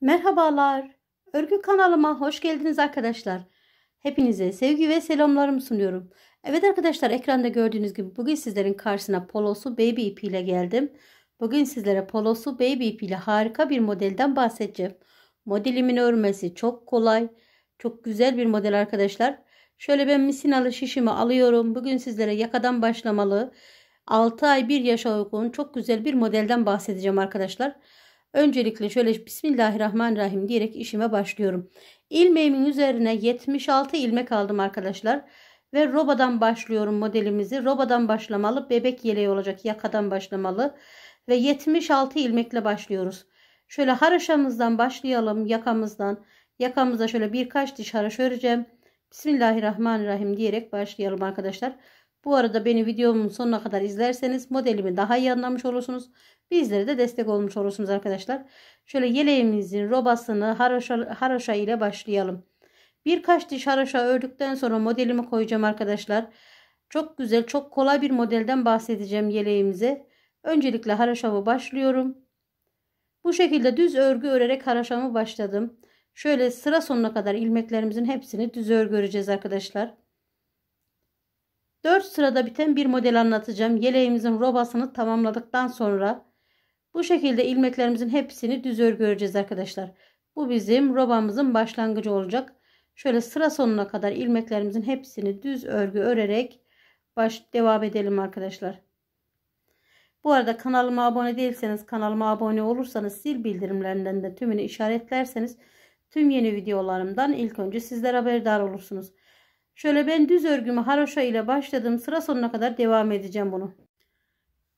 Merhabalar. Örgü kanalıma hoş geldiniz arkadaşlar. Hepinize sevgi ve selamlarımı sunuyorum. Evet arkadaşlar ekranda gördüğünüz gibi bugün sizlerin karşısına polosu baby ipi ile geldim. Bugün sizlere polosu baby ipi ile harika bir modelden bahsedeceğim. Modelimin örmesi çok kolay. Çok güzel bir model arkadaşlar. Şöyle ben misinalı şişimi alıyorum. Bugün sizlere yakadan başlamalı. 6 ay 1 yaşa uygun çok güzel bir modelden bahsedeceğim arkadaşlar. Arkadaşlar. Öncelikle şöyle Bismillahirrahmanirrahim diyerek işime başlıyorum. İlmeğimin üzerine 76 ilmek aldım arkadaşlar. Ve robadan başlıyorum modelimizi. Robadan başlamalı. Bebek yeleği olacak. Yakadan başlamalı. Ve 76 ilmekle başlıyoruz. Şöyle haraşamızdan başlayalım. Yakamızdan. Yakamıza şöyle birkaç diş haraş öreceğim. Bismillahirrahmanirrahim diyerek başlayalım arkadaşlar. Bu arada beni videomun sonuna kadar izlerseniz modelimi daha iyi anlamış olursunuz. Bizlere de destek olmuş olursunuz arkadaşlar. Şöyle yeleğimizin robasını haroşa, haroşa ile başlayalım. Birkaç diş haroşa ördükten sonra modelimi koyacağım arkadaşlar. Çok güzel çok kolay bir modelden bahsedeceğim yeleğimize. Öncelikle haroşamı başlıyorum. Bu şekilde düz örgü örerek haroşamı başladım. Şöyle sıra sonuna kadar ilmeklerimizin hepsini düz örgü öreceğiz arkadaşlar. 4 sırada biten bir model anlatacağım. Yeleğimizin robasını tamamladıktan sonra bu şekilde ilmeklerimizin hepsini düz örgü öreceğiz arkadaşlar. Bu bizim robamızın başlangıcı olacak. Şöyle sıra sonuna kadar ilmeklerimizin hepsini düz örgü örerek baş devam edelim arkadaşlar. Bu arada kanalıma abone değilseniz kanalıma abone olursanız sil bildirimlerinden de tümünü işaretlerseniz tüm yeni videolarımdan ilk önce sizler haberdar olursunuz. Şöyle ben düz örgümü haroşa ile başladım. Sıra sonuna kadar devam edeceğim bunu.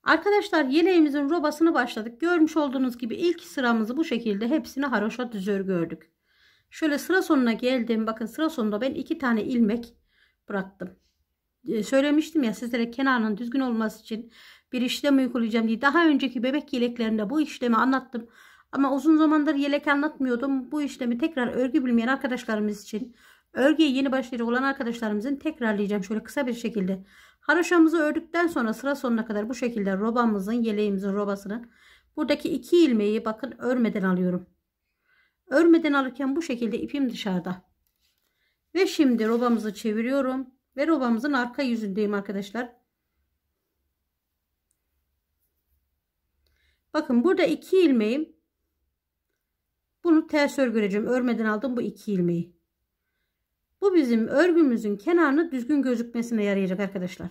Arkadaşlar yeleğimizin robasını başladık. Görmüş olduğunuz gibi ilk sıramızı bu şekilde hepsini haroşa düz örgü ördük. Şöyle sıra sonuna geldim. Bakın sıra sonunda ben iki tane ilmek bıraktım. Ee, söylemiştim ya sizlere kenarının düzgün olması için bir işlem uygulayacağım diye. Daha önceki bebek yeleklerinde bu işlemi anlattım. Ama uzun zamandır yelek anlatmıyordum. Bu işlemi tekrar örgü bilmeyen arkadaşlarımız için Örgüye yeni başlayacak olan arkadaşlarımızın tekrarlayacağım şöyle kısa bir şekilde. Haroşamızı ördükten sonra sıra sonuna kadar bu şekilde robamızın yeleğimizin robasını buradaki iki ilmeği bakın örmeden alıyorum. Örmeden alırken bu şekilde ipim dışarıda. Ve şimdi robamızı çeviriyorum ve robamızın arka yüzündeyim arkadaşlar. Bakın burada iki ilmeğim. Bunu ters örgüleceğim. Örmeden aldım bu iki ilmeği. Bu bizim örgümüzün kenarını düzgün gözükmesine yarayacak arkadaşlar.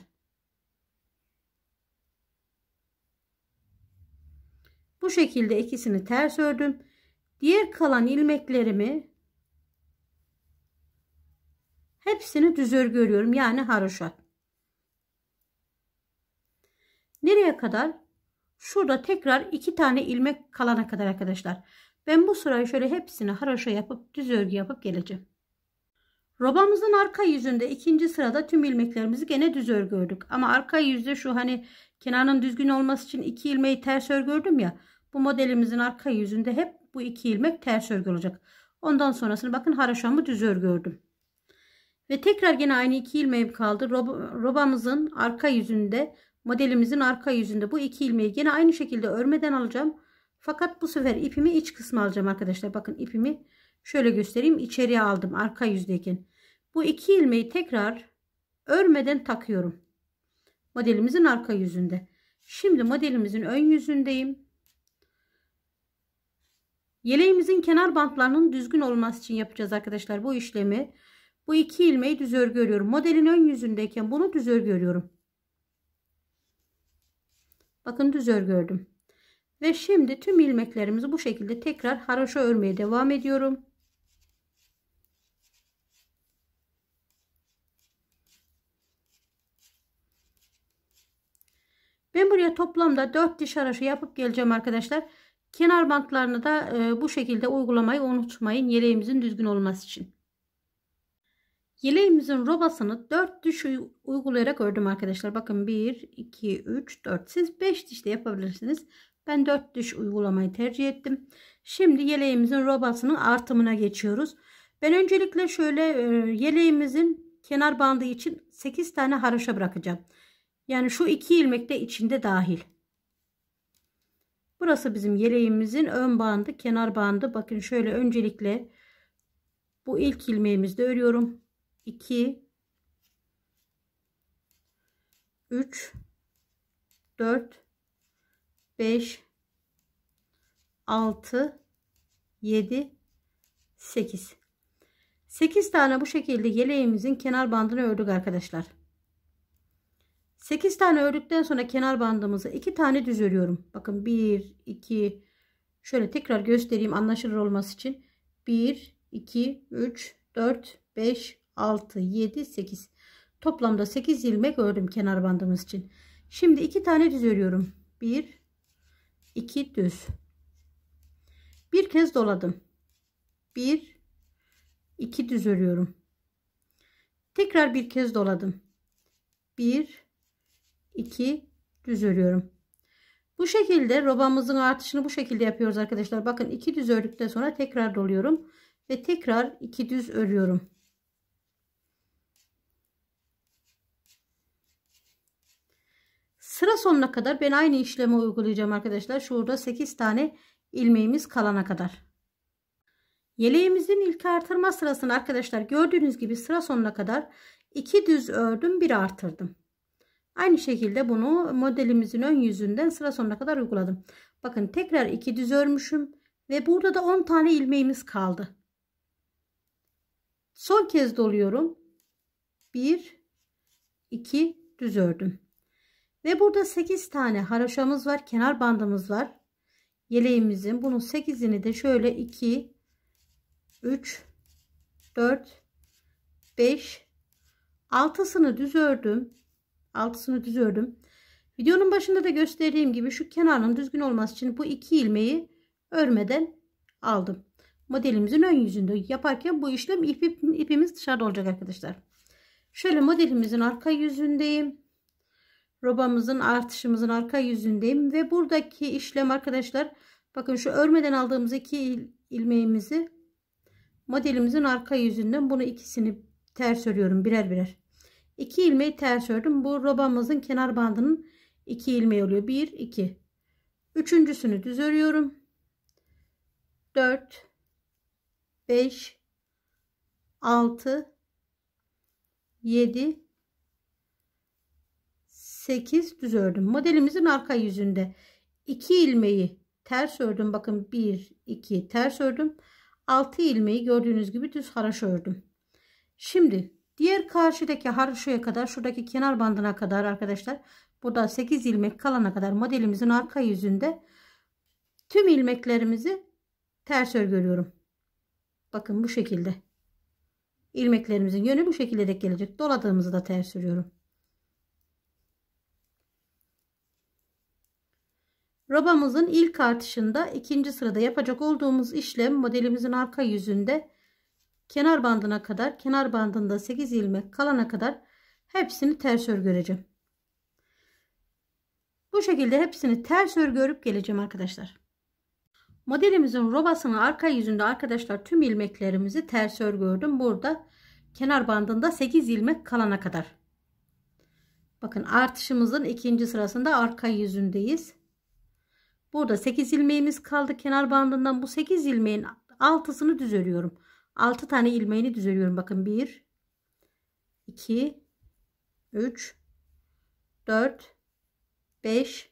Bu şekilde ikisini ters ördüm. Diğer kalan ilmeklerimi hepsini düz örgü örüyorum. Yani haroşa. Nereye kadar? Şurada tekrar iki tane ilmek kalana kadar arkadaşlar. Ben bu sırayı şöyle hepsini haroşa yapıp düz örgü yapıp geleceğim. Robamızın arka yüzünde ikinci sırada tüm ilmeklerimizi gene düz örgü ördük. Ama arka yüzde şu hani kenarın düzgün olması için iki ilmeği ters örgü ördüm ya. Bu modelimizin arka yüzünde hep bu iki ilmek ters örgü olacak. Ondan sonrasını bakın haraşamı düz örgü ördüm. Ve tekrar gene aynı iki ilmeğim kaldı. Rob robamızın arka yüzünde modelimizin arka yüzünde bu iki ilmeği gene aynı şekilde örmeden alacağım. Fakat bu sefer ipimi iç kısmı alacağım arkadaşlar. Bakın ipimi Şöyle göstereyim. içeriye aldım arka yüzdeki. Bu iki ilmeği tekrar örmeden takıyorum. Modelimizin arka yüzünde. Şimdi modelimizin ön yüzündeyim. Yeleğimizin kenar bantlarının düzgün olması için yapacağız arkadaşlar bu işlemi. Bu iki ilmeği düz örgü örüyorum. Modelin ön yüzündeyken bunu düz örgü örüyorum. Bakın düz örgü ördüm. Ve şimdi tüm ilmeklerimizi bu şekilde tekrar haroşa örmeye devam ediyorum. Ben buraya toplamda 4 diş haraşı yapıp geleceğim arkadaşlar. Kenar bantlarını da e, bu şekilde uygulamayı unutmayın. Yeleğimizin düzgün olması için. Yeleğimizin robasını 4 diş uygulayarak ördüm arkadaşlar. Bakın 1, 2, 3, 4. Siz 5 diş de yapabilirsiniz. Ben 4 diş uygulamayı tercih ettim. Şimdi yeleğimizin robasının artımına geçiyoruz. Ben öncelikle şöyle e, yeleğimizin kenar bandı için 8 tane haraşa bırakacağım. Yani şu iki ilmek de içinde dahil. Burası bizim yeleğimizin ön bandı, kenar bandı. Bakın şöyle öncelikle bu ilk ilmeğimizde örüyorum. 2 3 4 5 6 7 8 8 tane bu şekilde yeleğimizin kenar bandını ördük arkadaşlar. 8 tane ördükten sonra kenar bandımızı 2 tane düz örüyorum. Bakın 1 2 şöyle tekrar göstereyim anlaşılır olması için. 1 2 3 4 5 6 7 8 toplamda 8 ilmek ördüm kenar bandımız için. Şimdi 2 tane düz örüyorum. 1 2 düz. Bir kez doladım. 1 2 düz örüyorum. Tekrar bir kez doladım. 1 2 düz örüyorum. Bu şekilde robamızın artışını bu şekilde yapıyoruz arkadaşlar. Bakın 2 düz ördükten sonra tekrar doluyorum ve tekrar 2 düz örüyorum. Sıra sonuna kadar ben aynı işlemi uygulayacağım arkadaşlar. Şurada 8 tane ilmeğimiz kalana kadar. Yeleğimizin ilk artırma sırasını arkadaşlar gördüğünüz gibi sıra sonuna kadar 2 düz ördüm, 1 artırdım. Aynı şekilde bunu modelimizin ön yüzünden sıra sonuna kadar uyguladım. Bakın tekrar iki düz örmüşüm ve burada da 10 tane ilmeğimiz kaldı. Son kez doluyorum. 1 2 düz ördüm. Ve burada 8 tane haroşamız var, kenar bandımız var. Yeleğimizin bunun 8'ini de şöyle 2 3 4 5 6'sını düz ördüm altısını düz ördüm. Videonun başında da gösterdiğim gibi şu kenarının düzgün olması için bu iki ilmeği örmeden aldım. Modelimizin ön yüzünde yaparken bu işlem ip, ipimiz dışarıda olacak arkadaşlar. Şöyle modelimizin arka yüzündeyim. Robamızın artışımızın arka yüzündeyim ve buradaki işlem arkadaşlar bakın şu örmeden aldığımız iki ilmeğimizi modelimizin arka yüzünden bunu ikisini ters örüyorum birer birer. 2 ilmeği ters ördüm. Bu robamızın kenar bandının 2 ilmeği oluyor. 1 2. Üçüncüsünü düz örüyorum. 4 5 6 7 8 düz ördüm. Modelimizin arka yüzünde 2 ilmeği ters ördüm. Bakın 1 2 ters ördüm. 6 ilmeği gördüğünüz gibi düz haraş ördüm. Şimdi Diğer karşıdaki harşoya kadar şuradaki kenar bandına kadar arkadaşlar burada 8 ilmek kalana kadar modelimizin arka yüzünde tüm ilmeklerimizi ters örüyorum. Bakın bu şekilde. İlmeklerimizin yönü bu şekilde de gelecek. Doladığımızı da ters örüyorum. Robamızın ilk artışında ikinci sırada yapacak olduğumuz işlem modelimizin arka yüzünde kenar bandına kadar kenar bandında 8 ilmek kalana kadar hepsini ters örgü Bu şekilde hepsini ters örgü örüp geleceğim arkadaşlar. Modelimizin robasının arka yüzünde arkadaşlar tüm ilmeklerimizi ters örgü ördüm. Burada kenar bandında 8 ilmek kalana kadar. Bakın artışımızın ikinci sırasında arka yüzündeyiz. Burada 8 ilmeğimiz kaldı kenar bandından. Bu 8 ilmeğin altısını düz örüyorum. 6 tane ilmeğini düz Bakın 1 2 3 4 5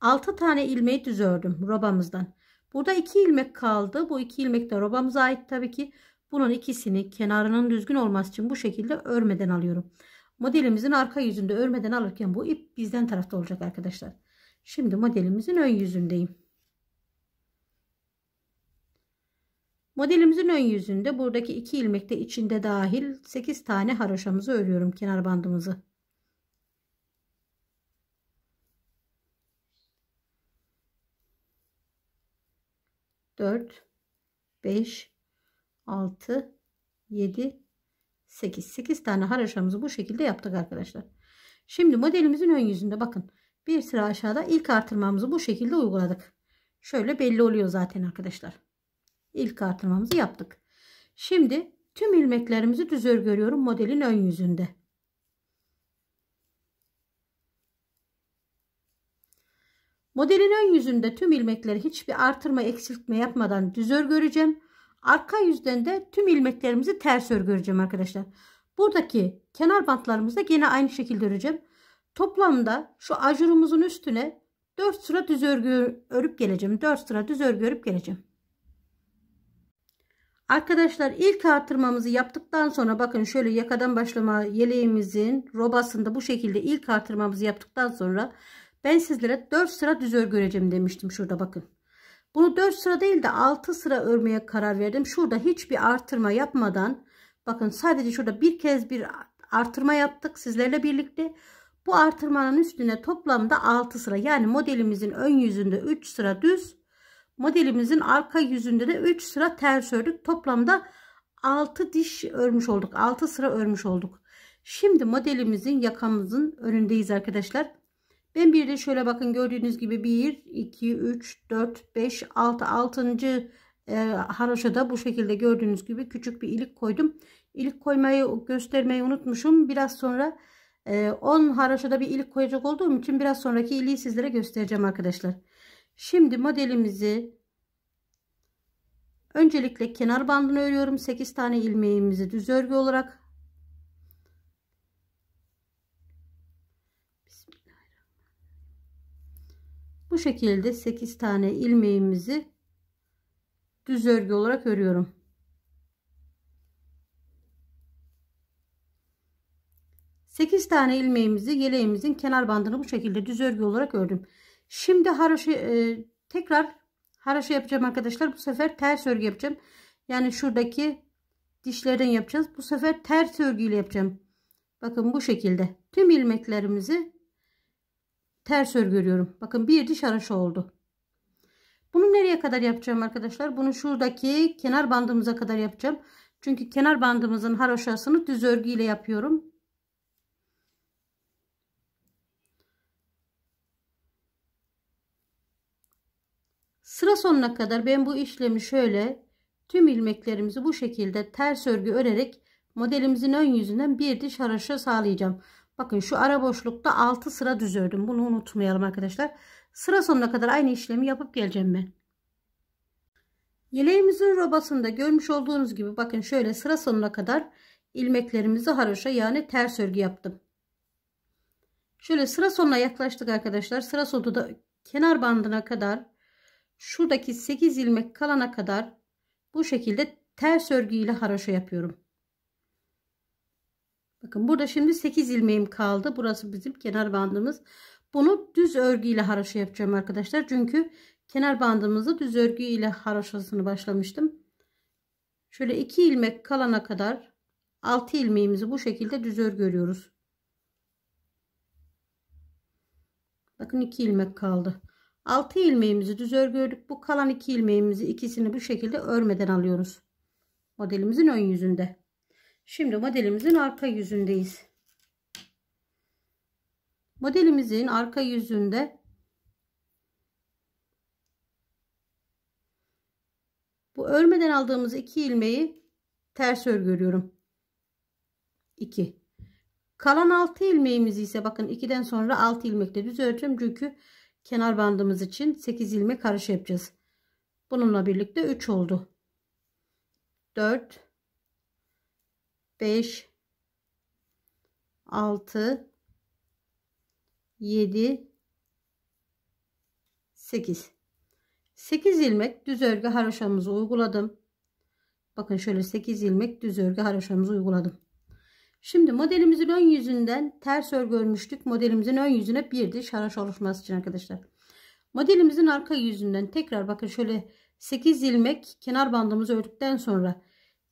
6 tane ilmeği düz ördüm robamızdan. Burada 2 ilmek kaldı. Bu 2 ilmek de robamıza ait tabii ki. Bunun ikisini kenarının düzgün olması için bu şekilde örmeden alıyorum. Modelimizin arka yüzünde örmeden alırken bu ip bizden tarafta olacak arkadaşlar. Şimdi modelimizin ön yüzündeyim. Modelimizin ön yüzünde buradaki iki ilmekte içinde dahil 8 tane haroşamızı örüyorum kenar bandımızı. Dört, beş, altı, yedi, sekiz. Sekiz tane haroşamızı bu şekilde yaptık arkadaşlar. Şimdi modelimizin ön yüzünde bakın bir sıra aşağıda ilk artırmamızı bu şekilde uyguladık. Şöyle belli oluyor zaten arkadaşlar ilk artırmamızı yaptık. Şimdi tüm ilmeklerimizi düz örgü modelin ön yüzünde. Modelin ön yüzünde tüm ilmekleri hiçbir artırma eksiltme yapmadan düz örgü öreceğim. Arka yüzden de tüm ilmeklerimizi ters örgü öreceğim arkadaşlar. Buradaki kenar bantlarımızda yine aynı şekilde öreceğim. Toplamda şu ajurumuzun üstüne 4 sıra düz örgü örüp geleceğim. 4 sıra düz örgü örüp geleceğim. Arkadaşlar ilk artırmamızı yaptıktan sonra bakın şöyle yakadan başlama yeleğimizin robasında bu şekilde ilk artırmamızı yaptıktan sonra ben sizlere 4 sıra düz örgü öreceğim demiştim şurada bakın. Bunu 4 sıra değil de 6 sıra örmeye karar verdim. Şurada hiçbir artırma yapmadan bakın sadece şurada bir kez bir artırma yaptık sizlerle birlikte. Bu artırmanın üstüne toplamda 6 sıra yani modelimizin ön yüzünde 3 sıra düz modelimizin arka yüzünde de 3 sıra ters ördük. Toplamda 6 diş örmüş olduk. 6 sıra örmüş olduk. Şimdi modelimizin yakamızın önündeyiz arkadaşlar. Ben bir de şöyle bakın gördüğünüz gibi 1, 2, 3, 4, 5, 6, 6. E, haroşada bu şekilde gördüğünüz gibi küçük bir ilik koydum. Ilik koymayı göstermeyi unutmuşum. Biraz sonra 10 e, haroşada bir ilik koyacak olduğum için biraz sonraki iliği sizlere göstereceğim arkadaşlar. Şimdi modelimizi öncelikle kenar bandını örüyorum. 8 tane ilmeğimizi düz örgü olarak Bu şekilde 8 tane ilmeğimizi düz örgü olarak örüyorum. Sekiz tane ilmeğimizi yeleğimizin kenar bandını bu şekilde düz örgü olarak ördüm. Şimdi haroşa e, tekrar haroşa yapacağım arkadaşlar. Bu sefer ters örgü yapacağım. Yani şuradaki dişlerden yapacağız. Bu sefer ters örgüyle yapacağım. Bakın bu şekilde. Tüm ilmeklerimizi ters örgüyorum. Bakın bir diş haroşa oldu. Bunu nereye kadar yapacağım arkadaşlar? Bunu şuradaki kenar bandımıza kadar yapacağım. Çünkü kenar bandımızın haroşasını düz örgü ile yapıyorum. Sıra sonuna kadar ben bu işlemi şöyle tüm ilmeklerimizi bu şekilde ters örgü örerek modelimizin ön yüzünden bir diş haraşo sağlayacağım. Bakın şu ara boşlukta 6 sıra düz ördüm. Bunu unutmayalım arkadaşlar. Sıra sonuna kadar aynı işlemi yapıp geleceğim ben. Yeleğimizin robasında görmüş olduğunuz gibi bakın şöyle sıra sonuna kadar ilmeklerimizi haroşa yani ters örgü yaptım. Şöyle sıra sonuna yaklaştık arkadaşlar. Sıra sonunda da kenar bandına kadar şuradaki 8 ilmek kalana kadar bu şekilde ters örgü ile haroşa yapıyorum. Bakın burada şimdi 8 ilmeğim kaldı. Burası bizim kenar bandımız. Bunu düz örgü ile haroşa yapacağım arkadaşlar. Çünkü kenar bandımızı düz örgü ile haroşasını başlamıştım. Şöyle 2 ilmek kalana kadar 6 ilmeğimizi bu şekilde düz örgü örüyoruz. Bakın 2 ilmek kaldı. 6 ilmeğimizi düz örgü ördük. Bu kalan 2 iki ilmeğimizi ikisini bu şekilde örmeden alıyoruz. Modelimizin ön yüzünde. Şimdi modelimizin arka yüzündeyiz. Modelimizin arka yüzünde bu örmeden aldığımız iki ilmeği ters örgü örüyorum. 2. Kalan 6 ilmeğimizi ise bakın 2'den sonra 6 ilmekle düz öreceğim. Çünkü kenar bandımız için 8 ilmek karış yapacağız. Bununla birlikte 3 oldu. 4 5 6 7 8 8 ilmek düz örgü haroşamızı uyguladım. Bakın şöyle 8 ilmek düz örgü haroşamızı uyguladım. Şimdi modelimizin ön yüzünden ters örgü örmüştük. Modelimizin ön yüzüne bir diş haraç oluşması için arkadaşlar. Modelimizin arka yüzünden tekrar bakın şöyle 8 ilmek kenar bandımızı ördükten sonra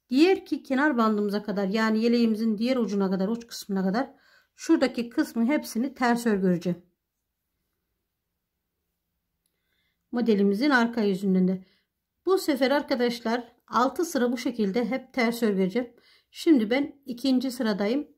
diğer ki kenar bandımıza kadar yani yeleğimizin diğer ucuna kadar uç kısmına kadar şuradaki kısmın hepsini ters örgü öreceğim. Modelimizin arka yüzünden de. Bu sefer arkadaşlar 6 sıra bu şekilde hep ters örgü öreceğim. Şimdi ben ikinci sıradayım.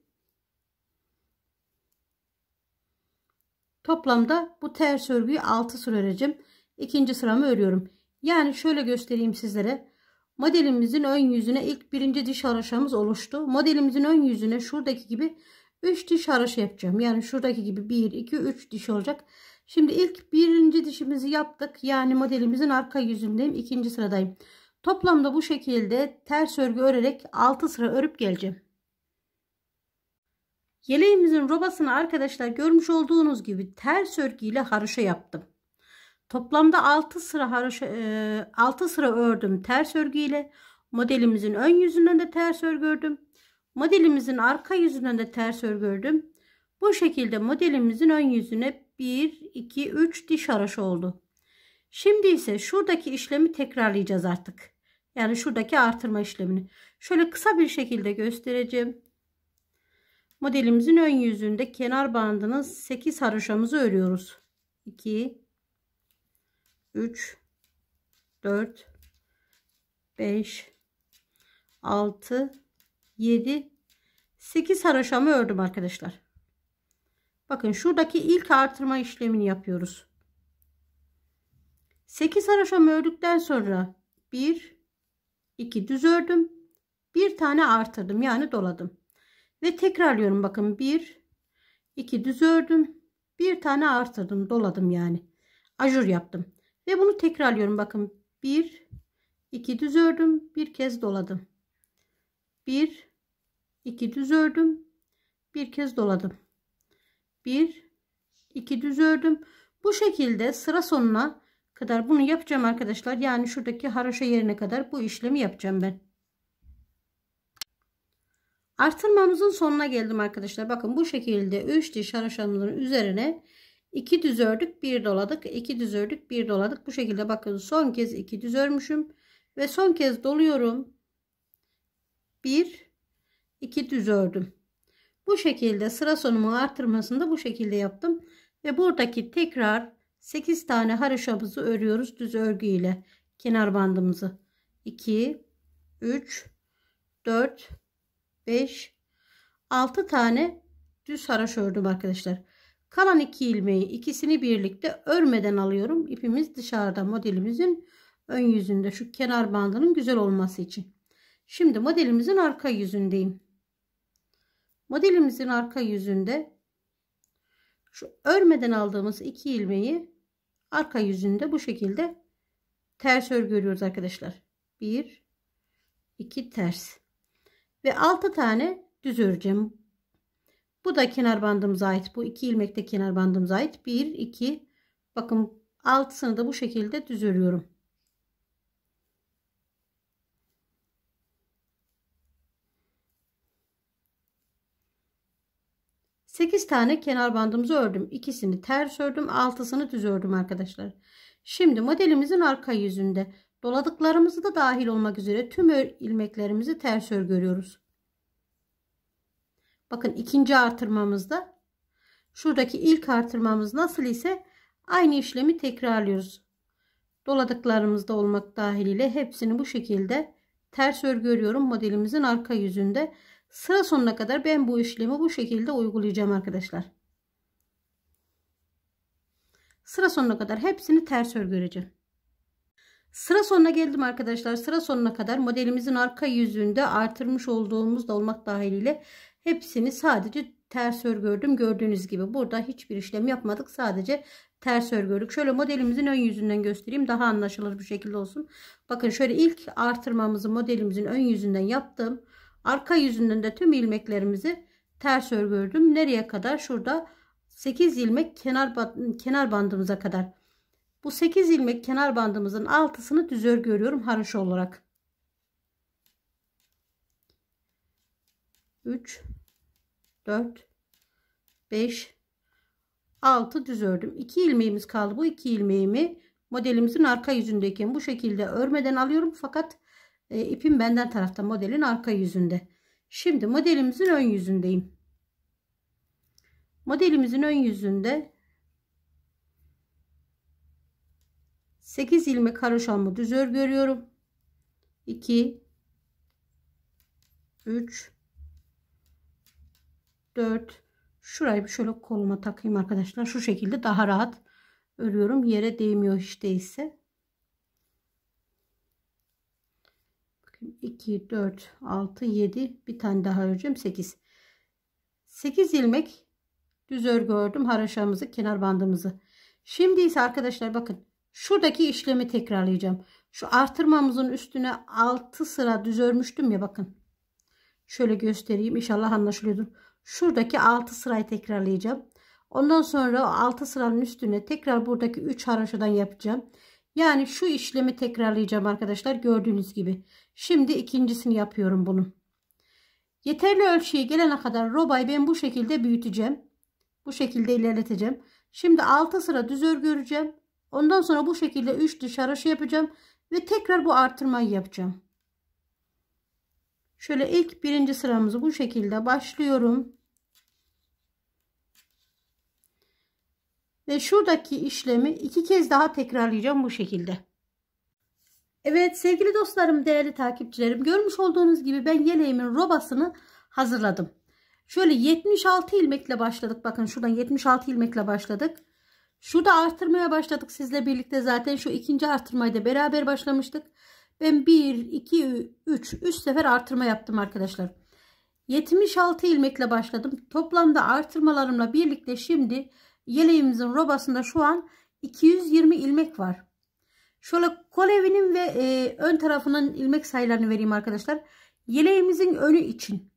Toplamda bu ters örgüyü 6 sıra öreceğim. İkinci sıramı örüyorum. Yani şöyle göstereyim sizlere. Modelimizin ön yüzüne ilk birinci diş haraşamız oluştu. Modelimizin ön yüzüne şuradaki gibi 3 diş haraşa yapacağım. Yani şuradaki gibi 1, 2, 3 diş olacak. Şimdi ilk birinci dişimizi yaptık. Yani modelimizin arka yüzündeyim. ikinci sıradayım. Toplamda bu şekilde ters örgü örerek 6 sıra örüp geleceğim. Yeleğimizin robasını arkadaşlar görmüş olduğunuz gibi ters örgü ile haroşa yaptım. Toplamda 6 sıra haroşa 6 e, sıra ördüm ters örgü ile. Modelimizin ön yüzünden de ters örgü ördüm. Modelimizin arka yüzünden de ters örgü ördüm. Bu şekilde modelimizin ön yüzüne 1 2 3 diş haroşa oldu. Şimdi ise şuradaki işlemi tekrarlayacağız artık. Yani şuradaki artırma işlemini. Şöyle kısa bir şekilde göstereceğim. Modelimizin ön yüzünde kenar bandının 8 haroşamızı örüyoruz. 2 3 4 5 6 7 8 haroşamı ördüm arkadaşlar. Bakın şuradaki ilk artırma işlemini yapıyoruz. 8 haroşamı ördükten sonra 1 2 düz ördüm. Bir tane artırdım yani doladım. Ve tekrarlıyorum bakın 1 2 düz ördüm. Bir tane artırdım doladım yani. Ajur yaptım. Ve bunu tekrarlıyorum bakın 1 2 düz ördüm. Bir kez doladım. 1 2 düz ördüm. Bir kez doladım. 1 2 düz ördüm. Bu şekilde sıra sonuna kadar bunu yapacağım arkadaşlar. Yani şuradaki haroşa yerine kadar bu işlemi yapacağım ben. Artırmamızın sonuna geldim arkadaşlar. Bakın bu şekilde 3 diş haroşamızın üzerine 2 düz ördük, 1 doladık, 2 düz ördük, 1 doladık. Bu şekilde bakın son kez 2 düz örmüşüm ve son kez doluyorum. 1 2 düz ördüm. Bu şekilde sıra sonumu artırmasında bu şekilde yaptım ve buradaki tekrar 8 tane haroşamızı örüyoruz düz örgü ile kenar bandımızı 2 3 4 5 6 tane düz haroşa ördüm arkadaşlar kalan 2 ilmeği ikisini birlikte örmeden alıyorum ipimiz dışarıda modelimizin ön yüzünde şu kenar bandının güzel olması için şimdi modelimizin arka yüzündeyim modelimizin arka yüzünde şu örmeden aldığımız 2 ilmeği arka yüzünde bu şekilde ters örgü örüyoruz arkadaşlar. 1 2 ters ve 6 tane düz öreceğim. Bu da kenar bandımıza ait. Bu iki ilmek de kenar bandımıza ait. 1 2 bakın altısını da bu şekilde düz örüyorum. 8 tane kenar bandımızı ördüm. İkisini ters ördüm. Altısını düz ördüm arkadaşlar. Şimdi modelimizin arka yüzünde doladıklarımızı da dahil olmak üzere tüm ilmeklerimizi ters örgüyoruz. Bakın ikinci artırmamızda şuradaki ilk artırmamız nasıl ise aynı işlemi tekrarlıyoruz. Doladıklarımızda olmak ile hepsini bu şekilde ters örgü örüyorum modelimizin arka yüzünde. Sıra sonuna kadar ben bu işlemi bu şekilde uygulayacağım arkadaşlar. Sıra sonuna kadar hepsini ters örgüleyeceğim. Sıra sonuna geldim arkadaşlar. Sıra sonuna kadar modelimizin arka yüzünde artırmış olduğumuz dolmak dahiliyle hepsini sadece ters örgü ördüm. Gördüğünüz gibi burada hiçbir işlem yapmadık. Sadece ters örgü ördük. Şöyle modelimizin ön yüzünden göstereyim. Daha anlaşılır bir şekilde olsun. Bakın şöyle ilk artırmamızı modelimizin ön yüzünden yaptım. Arka yüzünden de tüm ilmeklerimizi ters örgü ördüm. Nereye kadar? Şurada 8 ilmek kenar, kenar bandımıza kadar. Bu 8 ilmek kenar bandımızın altısını düz örgü örüyorum haroşa olarak. 3 4 5 6 düz ördüm. 2 ilmeğimiz kaldı. Bu 2 ilmeğimi modelimizin arka yüzündeyken bu şekilde örmeden alıyorum fakat e, ipim benden tarafta modelin arka yüzünde. Şimdi modelimizin ön yüzündeyim. Modelimizin ön yüzünde 8 ilmek haroşamı düz örgü örüyorum. 2 3 4 şurayı bir şöyle koluma takayım arkadaşlar. Şu şekilde daha rahat örüyorum. Yere değmiyor hiç değilse. 2 4 6 7 bir tane daha öreceğim 8 8 ilmek düz örgü ördüm haraşamızı kenar bandımızı şimdi ise arkadaşlar bakın şuradaki işlemi tekrarlayacağım şu artırmamızın üstüne 6 sıra düz örmüştüm ya bakın şöyle göstereyim inşallah anlaşılıyordur şuradaki 6 sırayı tekrarlayacağım ondan sonra 6 sıranın üstüne tekrar buradaki 3 haraşadan yapacağım yani şu işlemi tekrarlayacağım arkadaşlar gördüğünüz gibi Şimdi ikincisini yapıyorum bunu. Yeterli ölçüye gelene kadar robayı ben bu şekilde büyüteceğim. Bu şekilde ilerleteceğim. Şimdi 6 sıra düz örgü öreceğim. Ondan sonra bu şekilde 3 dışarı şey yapacağım. Ve tekrar bu artırmayı yapacağım. Şöyle ilk birinci sıramızı bu şekilde başlıyorum. Ve şuradaki işlemi iki kez daha tekrarlayacağım bu şekilde. Evet sevgili dostlarım, değerli takipçilerim görmüş olduğunuz gibi ben yeleğimin robasını hazırladım. Şöyle 76 ilmekle başladık. Bakın şuradan 76 ilmekle başladık. Şurada artırmaya başladık sizle birlikte zaten şu ikinci artırmayı da beraber başlamıştık. Ben 1, 2, 3, 3 sefer artırma yaptım arkadaşlar. 76 ilmekle başladım. Toplamda artırmalarımla birlikte şimdi yeleğimizin robasında şu an 220 ilmek var. Şöyle kol evinin ve e, ön tarafının ilmek sayılarını vereyim arkadaşlar. Yeleğimizin önü için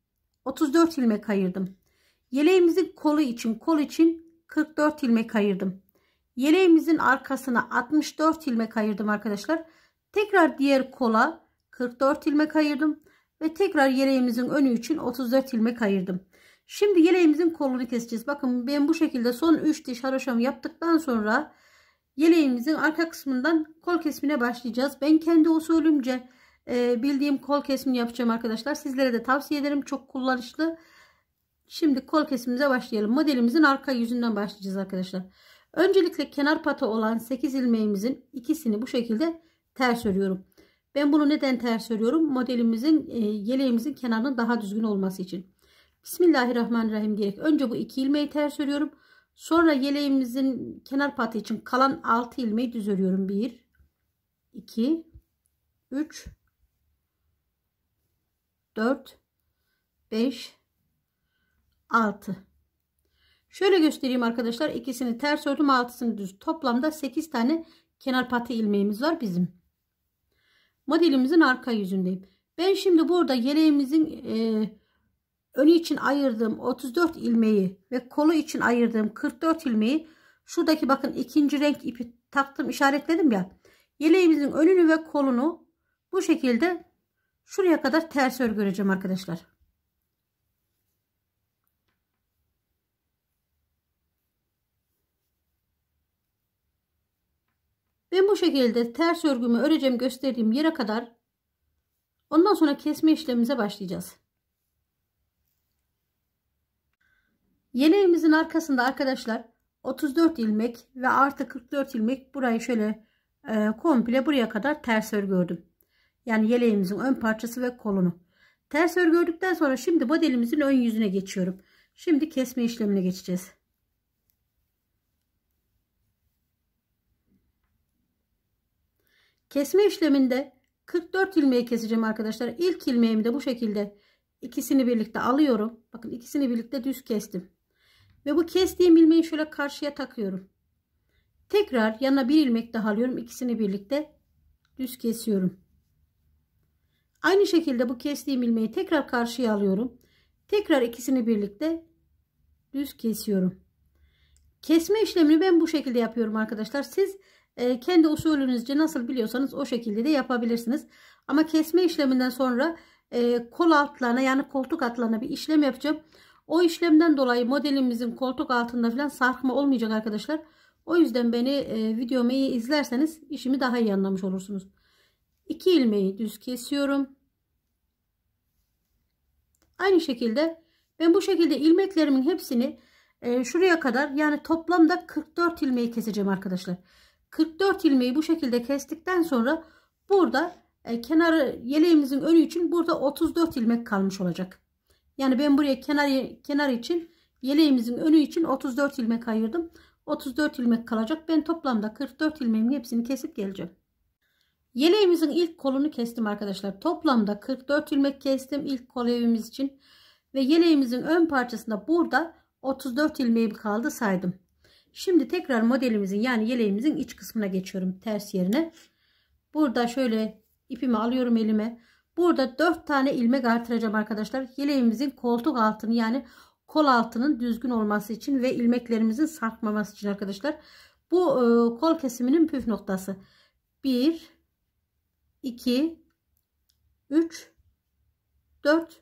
34 ilmek ayırdım. Yeleğimizin kolu için kol için 44 ilmek ayırdım. Yeleğimizin arkasına 64 ilmek ayırdım arkadaşlar. Tekrar diğer kola 44 ilmek ayırdım. Ve tekrar yeleğimizin önü için 34 ilmek ayırdım. Şimdi yeleğimizin kolunu keseceğiz. Bakın ben bu şekilde son 3 diş haroşamı yaptıktan sonra yeleğimizin arka kısmından kol kesmine başlayacağız. Ben kendi usulümce e, bildiğim kol kesimi yapacağım arkadaşlar. Sizlere de tavsiye ederim. Çok kullanışlı. Şimdi kol kesimimize başlayalım. Modelimizin arka yüzünden başlayacağız arkadaşlar. Öncelikle kenar pata olan 8 ilmeğimizin ikisini bu şekilde ters örüyorum. Ben bunu neden ters örüyorum? Modelimizin e, yeleğimizin kenarının daha düzgün olması için. Bismillahirrahmanirrahim diyerek önce bu iki ilmeği ters örüyorum. Sonra yeleğimizin kenar patı için kalan 6 ilmeği düz örüyorum. 1 2 3 4 5 6 Şöyle göstereyim arkadaşlar. ikisini ters ördüm, altısını düz. Toplamda 8 tane kenar patı ilmeğimiz var bizim. Modelimizin arka yüzündeyim. Ben şimdi burada yeleğimizin e, önü için ayırdığım 34 ilmeği ve kolu için ayırdığım 44 ilmeği şuradaki bakın ikinci renk ipi taktım işaretledim ya yeleğimizin önünü ve kolunu bu şekilde şuraya kadar ters örgüleceğim arkadaşlar ben bu şekilde ters örgümü öreceğim gösterdiğim yere kadar ondan sonra kesme işlemimize başlayacağız Yeleğimizin arkasında arkadaşlar 34 ilmek ve artı 44 ilmek burayı şöyle e, komple buraya kadar ters örgü ördüm. Yani yeleğimizin ön parçası ve kolunu. Ters örgü ördükten sonra şimdi modelimizin ön yüzüne geçiyorum. Şimdi kesme işlemine geçeceğiz. Kesme işleminde 44 ilmeği keseceğim arkadaşlar. İlk ilmeğimi de bu şekilde ikisini birlikte alıyorum. Bakın ikisini birlikte düz kestim. Ve bu kestiğim ilmeği şöyle karşıya takıyorum. Tekrar yanına bir ilmek daha alıyorum. İkisini birlikte düz kesiyorum. Aynı şekilde bu kestiğim ilmeği tekrar karşıya alıyorum. Tekrar ikisini birlikte düz kesiyorum. Kesme işlemini ben bu şekilde yapıyorum arkadaşlar. Siz e, kendi usulünüzce nasıl biliyorsanız o şekilde de yapabilirsiniz. Ama kesme işleminden sonra e, kol altlarına yani koltuk altlarına bir işlem yapacağım. O işlemden dolayı modelimizin koltuk altında falan sarkma olmayacak arkadaşlar. O yüzden beni e, videomu iyi izlerseniz işimi daha iyi anlamış olursunuz. 2 ilmeği düz kesiyorum. Aynı şekilde ben bu şekilde ilmeklerimin hepsini e, şuraya kadar yani toplamda 44 ilmeği keseceğim arkadaşlar. 44 ilmeği bu şekilde kestikten sonra burada e, kenarı yeleğimizin önü için burada 34 ilmek kalmış olacak. Yani ben buraya kenar, kenar için yeleğimizin önü için 34 ilmek ayırdım. 34 ilmek kalacak. Ben toplamda 44 ilmeğimin hepsini kesip geleceğim. Yeleğimizin ilk kolunu kestim arkadaşlar. Toplamda 44 ilmek kestim ilk kol evimiz için. Ve yeleğimizin ön parçasında burada 34 ilmeğim kaldı saydım. Şimdi tekrar modelimizin yani yeleğimizin iç kısmına geçiyorum ters yerine. Burada şöyle ipimi alıyorum elime. Burada 4 tane ilmek artıracağım arkadaşlar. Yeleğimizin koltuk altını yani kol altının düzgün olması için ve ilmeklerimizin sarkmaması için arkadaşlar. Bu e, kol kesiminin püf noktası. 1 2 3 4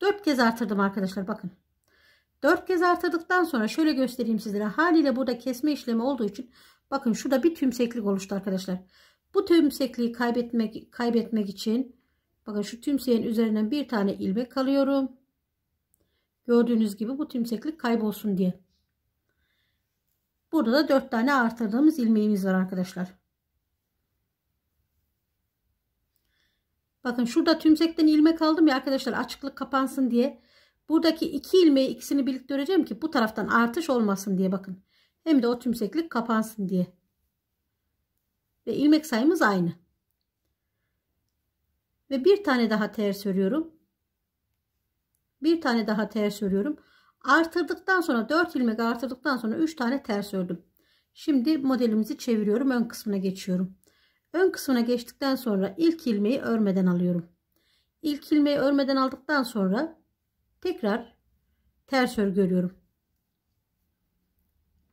4 kez artırdım arkadaşlar bakın. 4 kez artırdıktan sonra şöyle göstereyim sizlere. Haliyle burada kesme işlemi olduğu için bakın şurada bir tümseklik oluştu arkadaşlar. Bu tümsekliği kaybetmek kaybetmek için Bakın şu tümseğin üzerinden bir tane ilmek alıyorum. Gördüğünüz gibi bu tümseklik kaybolsun diye. Burada da 4 tane artırdığımız ilmeğimiz var arkadaşlar. Bakın şurada tümsekten ilmek aldım ya arkadaşlar açıklık kapansın diye. Buradaki iki ilmeği ikisini birlikte öreceğim ki bu taraftan artış olmasın diye bakın. Hem de o tümseklik kapansın diye. Ve ilmek sayımız aynı ve bir tane daha ters örüyorum. Bir tane daha ters örüyorum. Artırdıktan sonra 4 ilmek artırdıktan sonra 3 tane ters ördüm. Şimdi modelimizi çeviriyorum. Ön kısmına geçiyorum. Ön kısmına geçtikten sonra ilk ilmeği örmeden alıyorum. İlk ilmeği örmeden aldıktan sonra tekrar ters örgü örüyorum.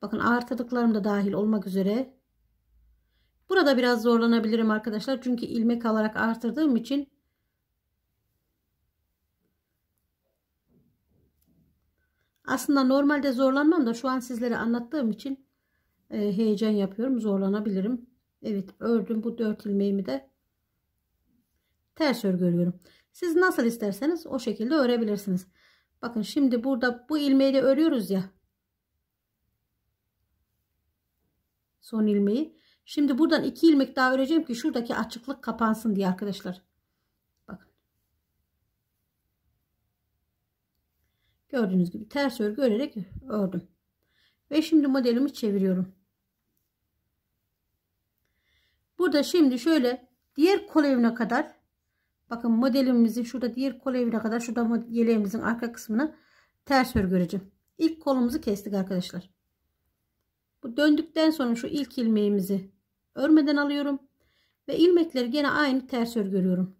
Bakın artırdıklarım da dahil olmak üzere Burada biraz zorlanabilirim arkadaşlar. Çünkü ilmek alarak artırdığım için aslında normalde zorlanmam da şu an sizlere anlattığım için e, heyecan yapıyorum. Zorlanabilirim. Evet ördüm bu dört ilmeğimi de ters örgü örüyorum. Siz nasıl isterseniz o şekilde örebilirsiniz. Bakın şimdi burada bu ilmeği de örüyoruz ya. Son ilmeği. Şimdi buradan iki ilmek daha öreceğim ki şuradaki açıklık kapansın diye arkadaşlar. Bakın. Gördüğünüz gibi ters örgü örerek ördüm. Ve şimdi modelimi çeviriyorum. Burada şimdi şöyle diğer kol evine kadar bakın modelimizin şurada diğer kol evine kadar şurada yeleğimizin arka kısmına ters örgü öreceğim. İlk kolumuzu kestik arkadaşlar. Bu döndükten sonra şu ilk ilmeğimizi Örmeden alıyorum. Ve ilmekleri gene aynı ters örgü örüyorum.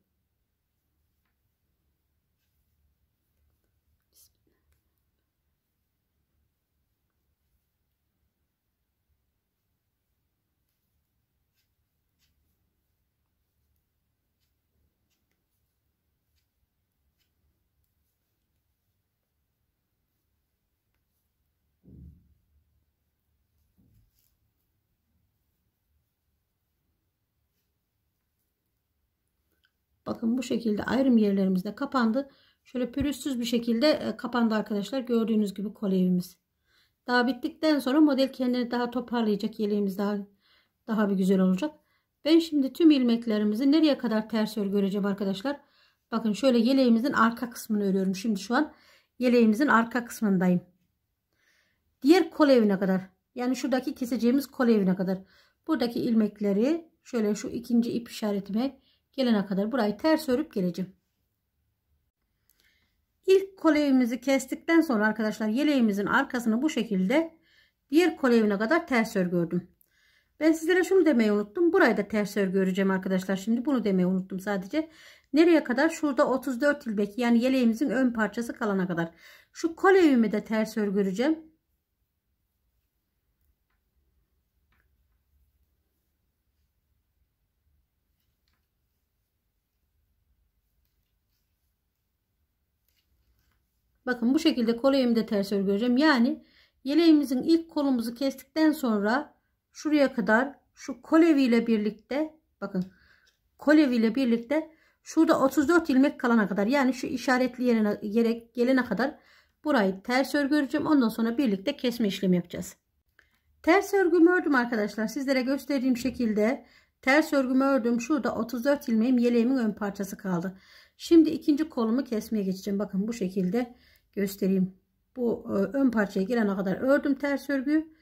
Bakın bu şekilde ayrım yerlerimizde kapandı. Şöyle pürüzsüz bir şekilde e, kapandı arkadaşlar. Gördüğünüz gibi kolevimiz. Daha bittikten sonra model kendini daha toparlayacak. Yeleğimiz daha daha bir güzel olacak. Ben şimdi tüm ilmeklerimizi nereye kadar ters örgüleceğim arkadaşlar. Bakın şöyle yeleğimizin arka kısmını örüyorum. Şimdi şu an yeleğimizin arka kısmındayım. Diğer kolevine kadar. Yani şuradaki keseceğimiz kolevine kadar. Buradaki ilmekleri şöyle şu ikinci ip işaretime gelene kadar burayı ters örüp geleceğim. İlk kolyemizi kestikten sonra arkadaşlar yeleğimizin arkasını bu şekilde bir kolyevine kadar ters örgü ördüm. Ben sizlere şunu demeyi unuttum. Burayı da ters örgü öreceğim arkadaşlar. Şimdi bunu demeyi unuttum sadece. Nereye kadar? Şurada 34 ilmek yani yeleğimizin ön parçası kalana kadar. Şu kolyevimi de ters örgü öreceğim. Bakın bu şekilde kol eğimde ters örgü öreceğim. Yani yeleğimizin ilk kolumuzu kestikten sonra şuraya kadar şu kolevi ile birlikte bakın kolevi ile birlikte şurada 34 ilmek kalana kadar yani şu işaretli yerine, yere gelene kadar burayı ters örgü öreceğim. Ondan sonra birlikte kesme işlemi yapacağız. Ters örgümü ördüm arkadaşlar. Sizlere gösterdiğim şekilde ters örgümü ördüm. Şurada 34 ilmeğim yeleğimin ön parçası kaldı. Şimdi ikinci kolumu kesmeye geçeceğim. Bakın bu şekilde göstereyim. Bu e, ön parçaya girene kadar ördüm ters örgü.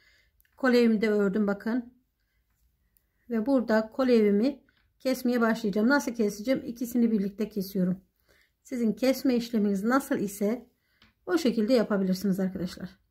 Kolyemi ördüm bakın. Ve burada kolyemi kesmeye başlayacağım. Nasıl keseceğim? İkisini birlikte kesiyorum. Sizin kesme işleminiz nasıl ise o şekilde yapabilirsiniz arkadaşlar.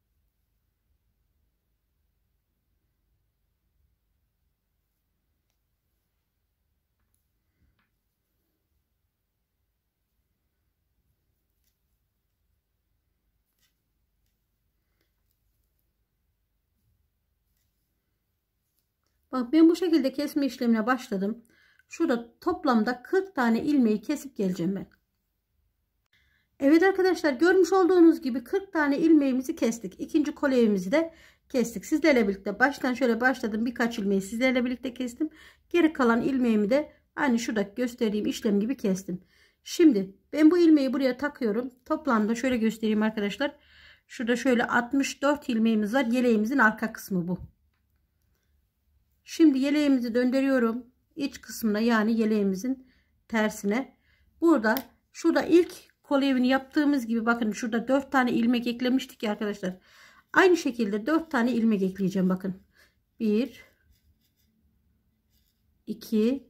Bak ben bu şekilde kesme işlemine başladım. Şurada toplamda 40 tane ilmeği kesip geleceğim ben. Evet arkadaşlar görmüş olduğunuz gibi 40 tane ilmeğimizi kestik. İkinci kolyemizi de kestik. Sizlerle birlikte baştan şöyle başladım. Birkaç ilmeği sizlerle birlikte kestim. Geri kalan ilmeğimi de aynı şuradaki gösterdiğim işlem gibi kestim. Şimdi ben bu ilmeği buraya takıyorum. Toplamda şöyle göstereyim arkadaşlar. Şurada şöyle 64 ilmeğimiz var. Yeleğimizin arka kısmı bu. Şimdi yeleğimizi döndürüyorum. iç kısmına yani yeleğimizin tersine. Burada şurada ilk kol yaptığımız gibi bakın şurada 4 tane ilmek eklemiştik ya arkadaşlar. Aynı şekilde 4 tane ilmek ekleyeceğim bakın. 1 2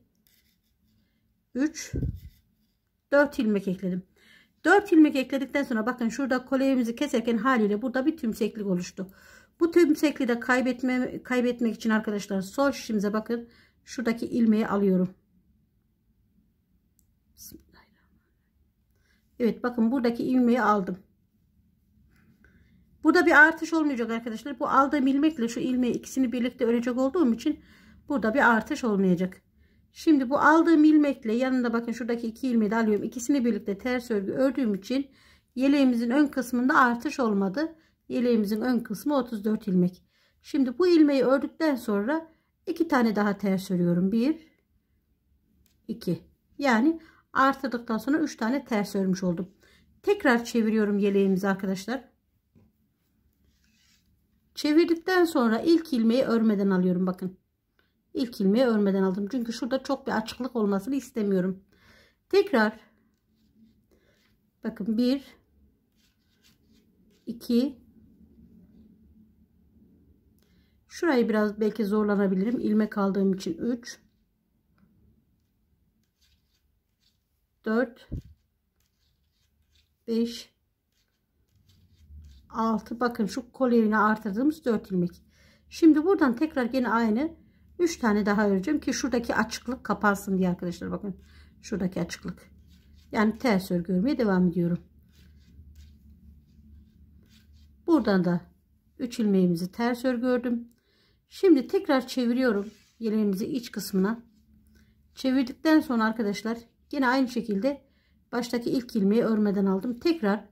3 4 ilmek ekledim. 4 ilmek ekledikten sonra bakın şurada kolyemizi keserken haliyle burada bir tümseklik oluştu. Bu tümsekli de kaybetme, kaybetmek için arkadaşlar sol şişimize bakın. Şuradaki ilmeği alıyorum. Evet bakın buradaki ilmeği aldım. Burada bir artış olmayacak arkadaşlar. Bu aldığım ilmekle şu ilmeği ikisini birlikte örecek olduğum için burada bir artış olmayacak. Şimdi bu aldığım ilmekle yanında bakın şuradaki iki ilmeği de alıyorum. İkisini birlikte ters örgü ördüğüm için yeleğimizin ön kısmında artış olmadı yeleğimizin ön kısmı 34 ilmek şimdi bu ilmeği ördükten sonra iki tane daha ters örüyorum bir, iki. yani artırdıktan sonra üç tane ters örmüş oldum tekrar çeviriyorum yeleğimizi arkadaşlar çevirdikten sonra ilk ilmeği örmeden alıyorum bakın ilk ilmeği örmeden aldım çünkü şurada çok bir açıklık olmasını istemiyorum tekrar bakın bir, iki. Şurayı biraz belki zorlanabilirim. ilmek aldığım için 3 4 5 6 bakın şu kol evine artırdığımız 4 ilmek. Şimdi buradan tekrar yine aynı 3 tane daha öreceğim ki şuradaki açıklık kapansın diye arkadaşlar bakın. Şuradaki açıklık. Yani ters örgü örmeye devam ediyorum. Buradan da 3 ilmeğimizi ters örgü ördüm. Şimdi tekrar çeviriyorum yeleğimizi iç kısmına. Çevirdikten sonra arkadaşlar yine aynı şekilde baştaki ilk ilmeği örmeden aldım. Tekrar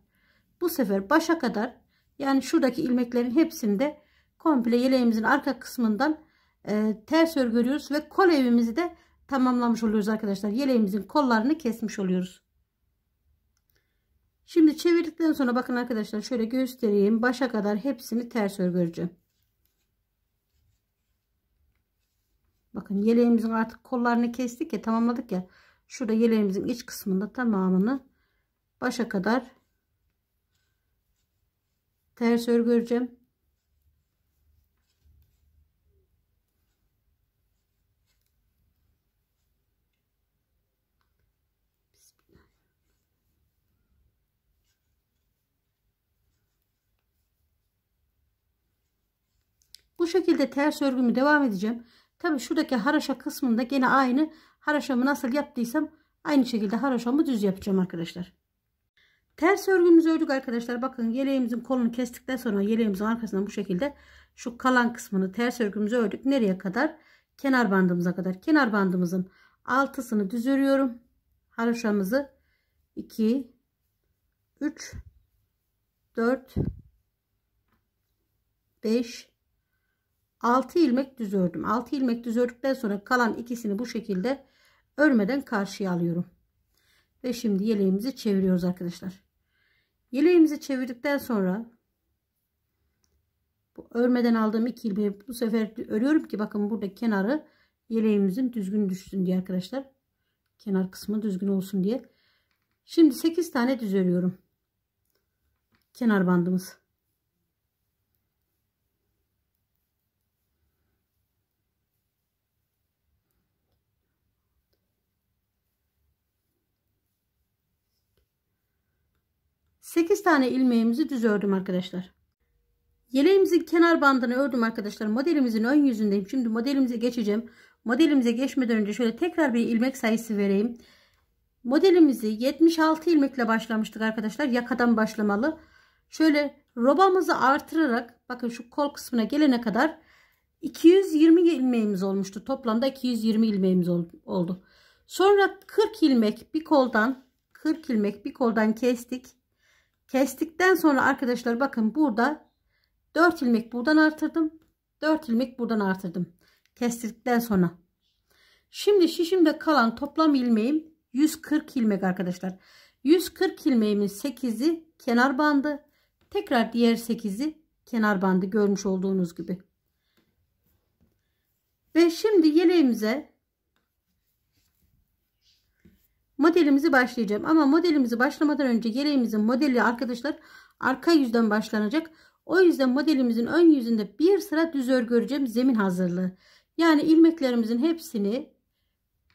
bu sefer başa kadar yani şuradaki ilmeklerin hepsinde komple yeleğimizin arka kısmından e, ters örgü örüyoruz ve kol evimizi de tamamlamış oluyoruz arkadaşlar. Yeleğimizin kollarını kesmiş oluyoruz. Şimdi çevirdikten sonra bakın arkadaşlar şöyle göstereyim. Başa kadar hepsini ters örgü öreceğim. Bakın yeleğimizin artık kollarını kestik ya tamamladık ya. Şurada yeleğimizin iç kısmında tamamını başa kadar ters örgü Bu şekilde ters örgümü devam edeceğim. Tabi şuradaki haraşa kısmında gene aynı haraşamı nasıl yaptıysam aynı şekilde haraşamı düz yapacağım arkadaşlar. Ters örgümüzü ördük arkadaşlar. Bakın yeleğimizin kolunu kestikten sonra yeleğimizin arkasından bu şekilde şu kalan kısmını ters örgümüzü ördük. Nereye kadar? Kenar bandımıza kadar. Kenar bandımızın altısını düz örüyorum. Haraşamızı 2 3 4 5 6 ilmek düz ördüm 6 ilmek düz ördükten sonra kalan ikisini bu şekilde örmeden karşıya alıyorum ve şimdi yeleğimizi çeviriyoruz arkadaşlar yeleğimizi çevirdikten sonra bu örmeden aldığım iki ilmeği bu sefer örüyorum ki bakın burada kenarı yeleğimizin düzgün düşsün diye arkadaşlar kenar kısmı düzgün olsun diye şimdi 8 tane düz örüyorum kenar bandımız 8 tane ilmeğimizi düz ördüm arkadaşlar. Yeleğimizin kenar bandını ördüm arkadaşlar. Modelimizin ön yüzündeyim. Şimdi modelimize geçeceğim. Modelimize geçmeden önce şöyle tekrar bir ilmek sayısı vereyim. Modelimizi 76 ilmekle başlamıştık arkadaşlar. Yakadan başlamalı. Şöyle robamızı artırarak bakın şu kol kısmına gelene kadar 220 ilmeğimiz olmuştu. Toplamda 220 ilmeğimiz oldu. Sonra 40 ilmek bir koldan 40 ilmek bir koldan kestik. Kestikten sonra arkadaşlar bakın burada 4 ilmek buradan artırdım. 4 ilmek buradan artırdım. kestikten sonra. Şimdi şişimde kalan toplam ilmeğim 140 ilmek arkadaşlar. 140 ilmeğimin 8'i kenar bandı. Tekrar diğer 8'i kenar bandı görmüş olduğunuz gibi. Ve şimdi yeleğimize modelimizi başlayacağım. Ama modelimizi başlamadan önce yeleğimizin modeli arkadaşlar arka yüzden başlanacak. O yüzden modelimizin ön yüzünde bir sıra düz örgü öreceğim zemin hazırlığı. Yani ilmeklerimizin hepsini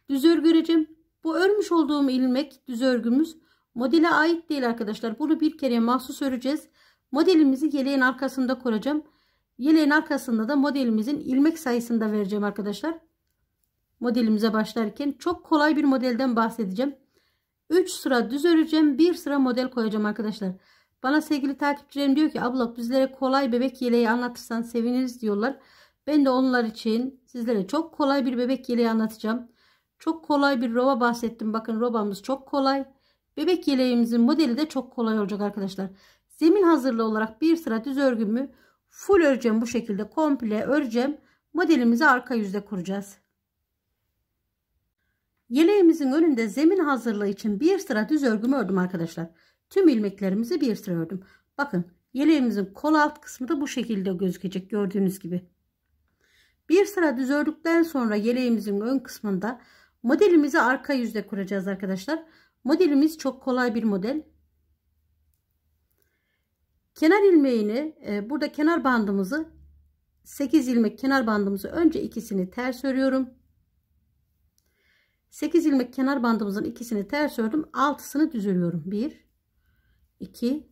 düz örgü öreceğim. Bu örmüş olduğum ilmek düz örgümüz modele ait değil arkadaşlar. Bunu bir kere mahsus öreceğiz. Modelimizi yeleğin arkasında kuracağım. Yeleğin arkasında da modelimizin ilmek sayısını da vereceğim arkadaşlar modelimize başlarken çok kolay bir modelden bahsedeceğim. 3 sıra düz öreceğim. 1 sıra model koyacağım arkadaşlar. Bana sevgili takipçilerim diyor ki abla bizlere kolay bebek yeleği anlatırsan seviniriz diyorlar. Ben de onlar için sizlere çok kolay bir bebek yeleği anlatacağım. Çok kolay bir roba bahsettim. Bakın robamız çok kolay. Bebek yeleğimizin modeli de çok kolay olacak arkadaşlar. Zemin hazırlığı olarak bir sıra düz örgümü full öreceğim bu şekilde komple öreceğim. Modelimizi arka yüzde kuracağız. Yeleğimizin önünde zemin hazırlığı için bir sıra düz örgümü ördüm arkadaşlar. Tüm ilmeklerimizi bir sıra ördüm. Bakın yeleğimizin kol alt kısmı da bu şekilde gözükecek gördüğünüz gibi. Bir sıra düz ördükten sonra yeleğimizin ön kısmında modelimizi arka yüzde kuracağız arkadaşlar. Modelimiz çok kolay bir model. Kenar ilmeğini e, burada kenar bandımızı 8 ilmek kenar bandımızı önce ikisini ters örüyorum. 8 ilmek kenar bandımızın ikisini ters ördüm. Altısını düz örüyorum. 1 2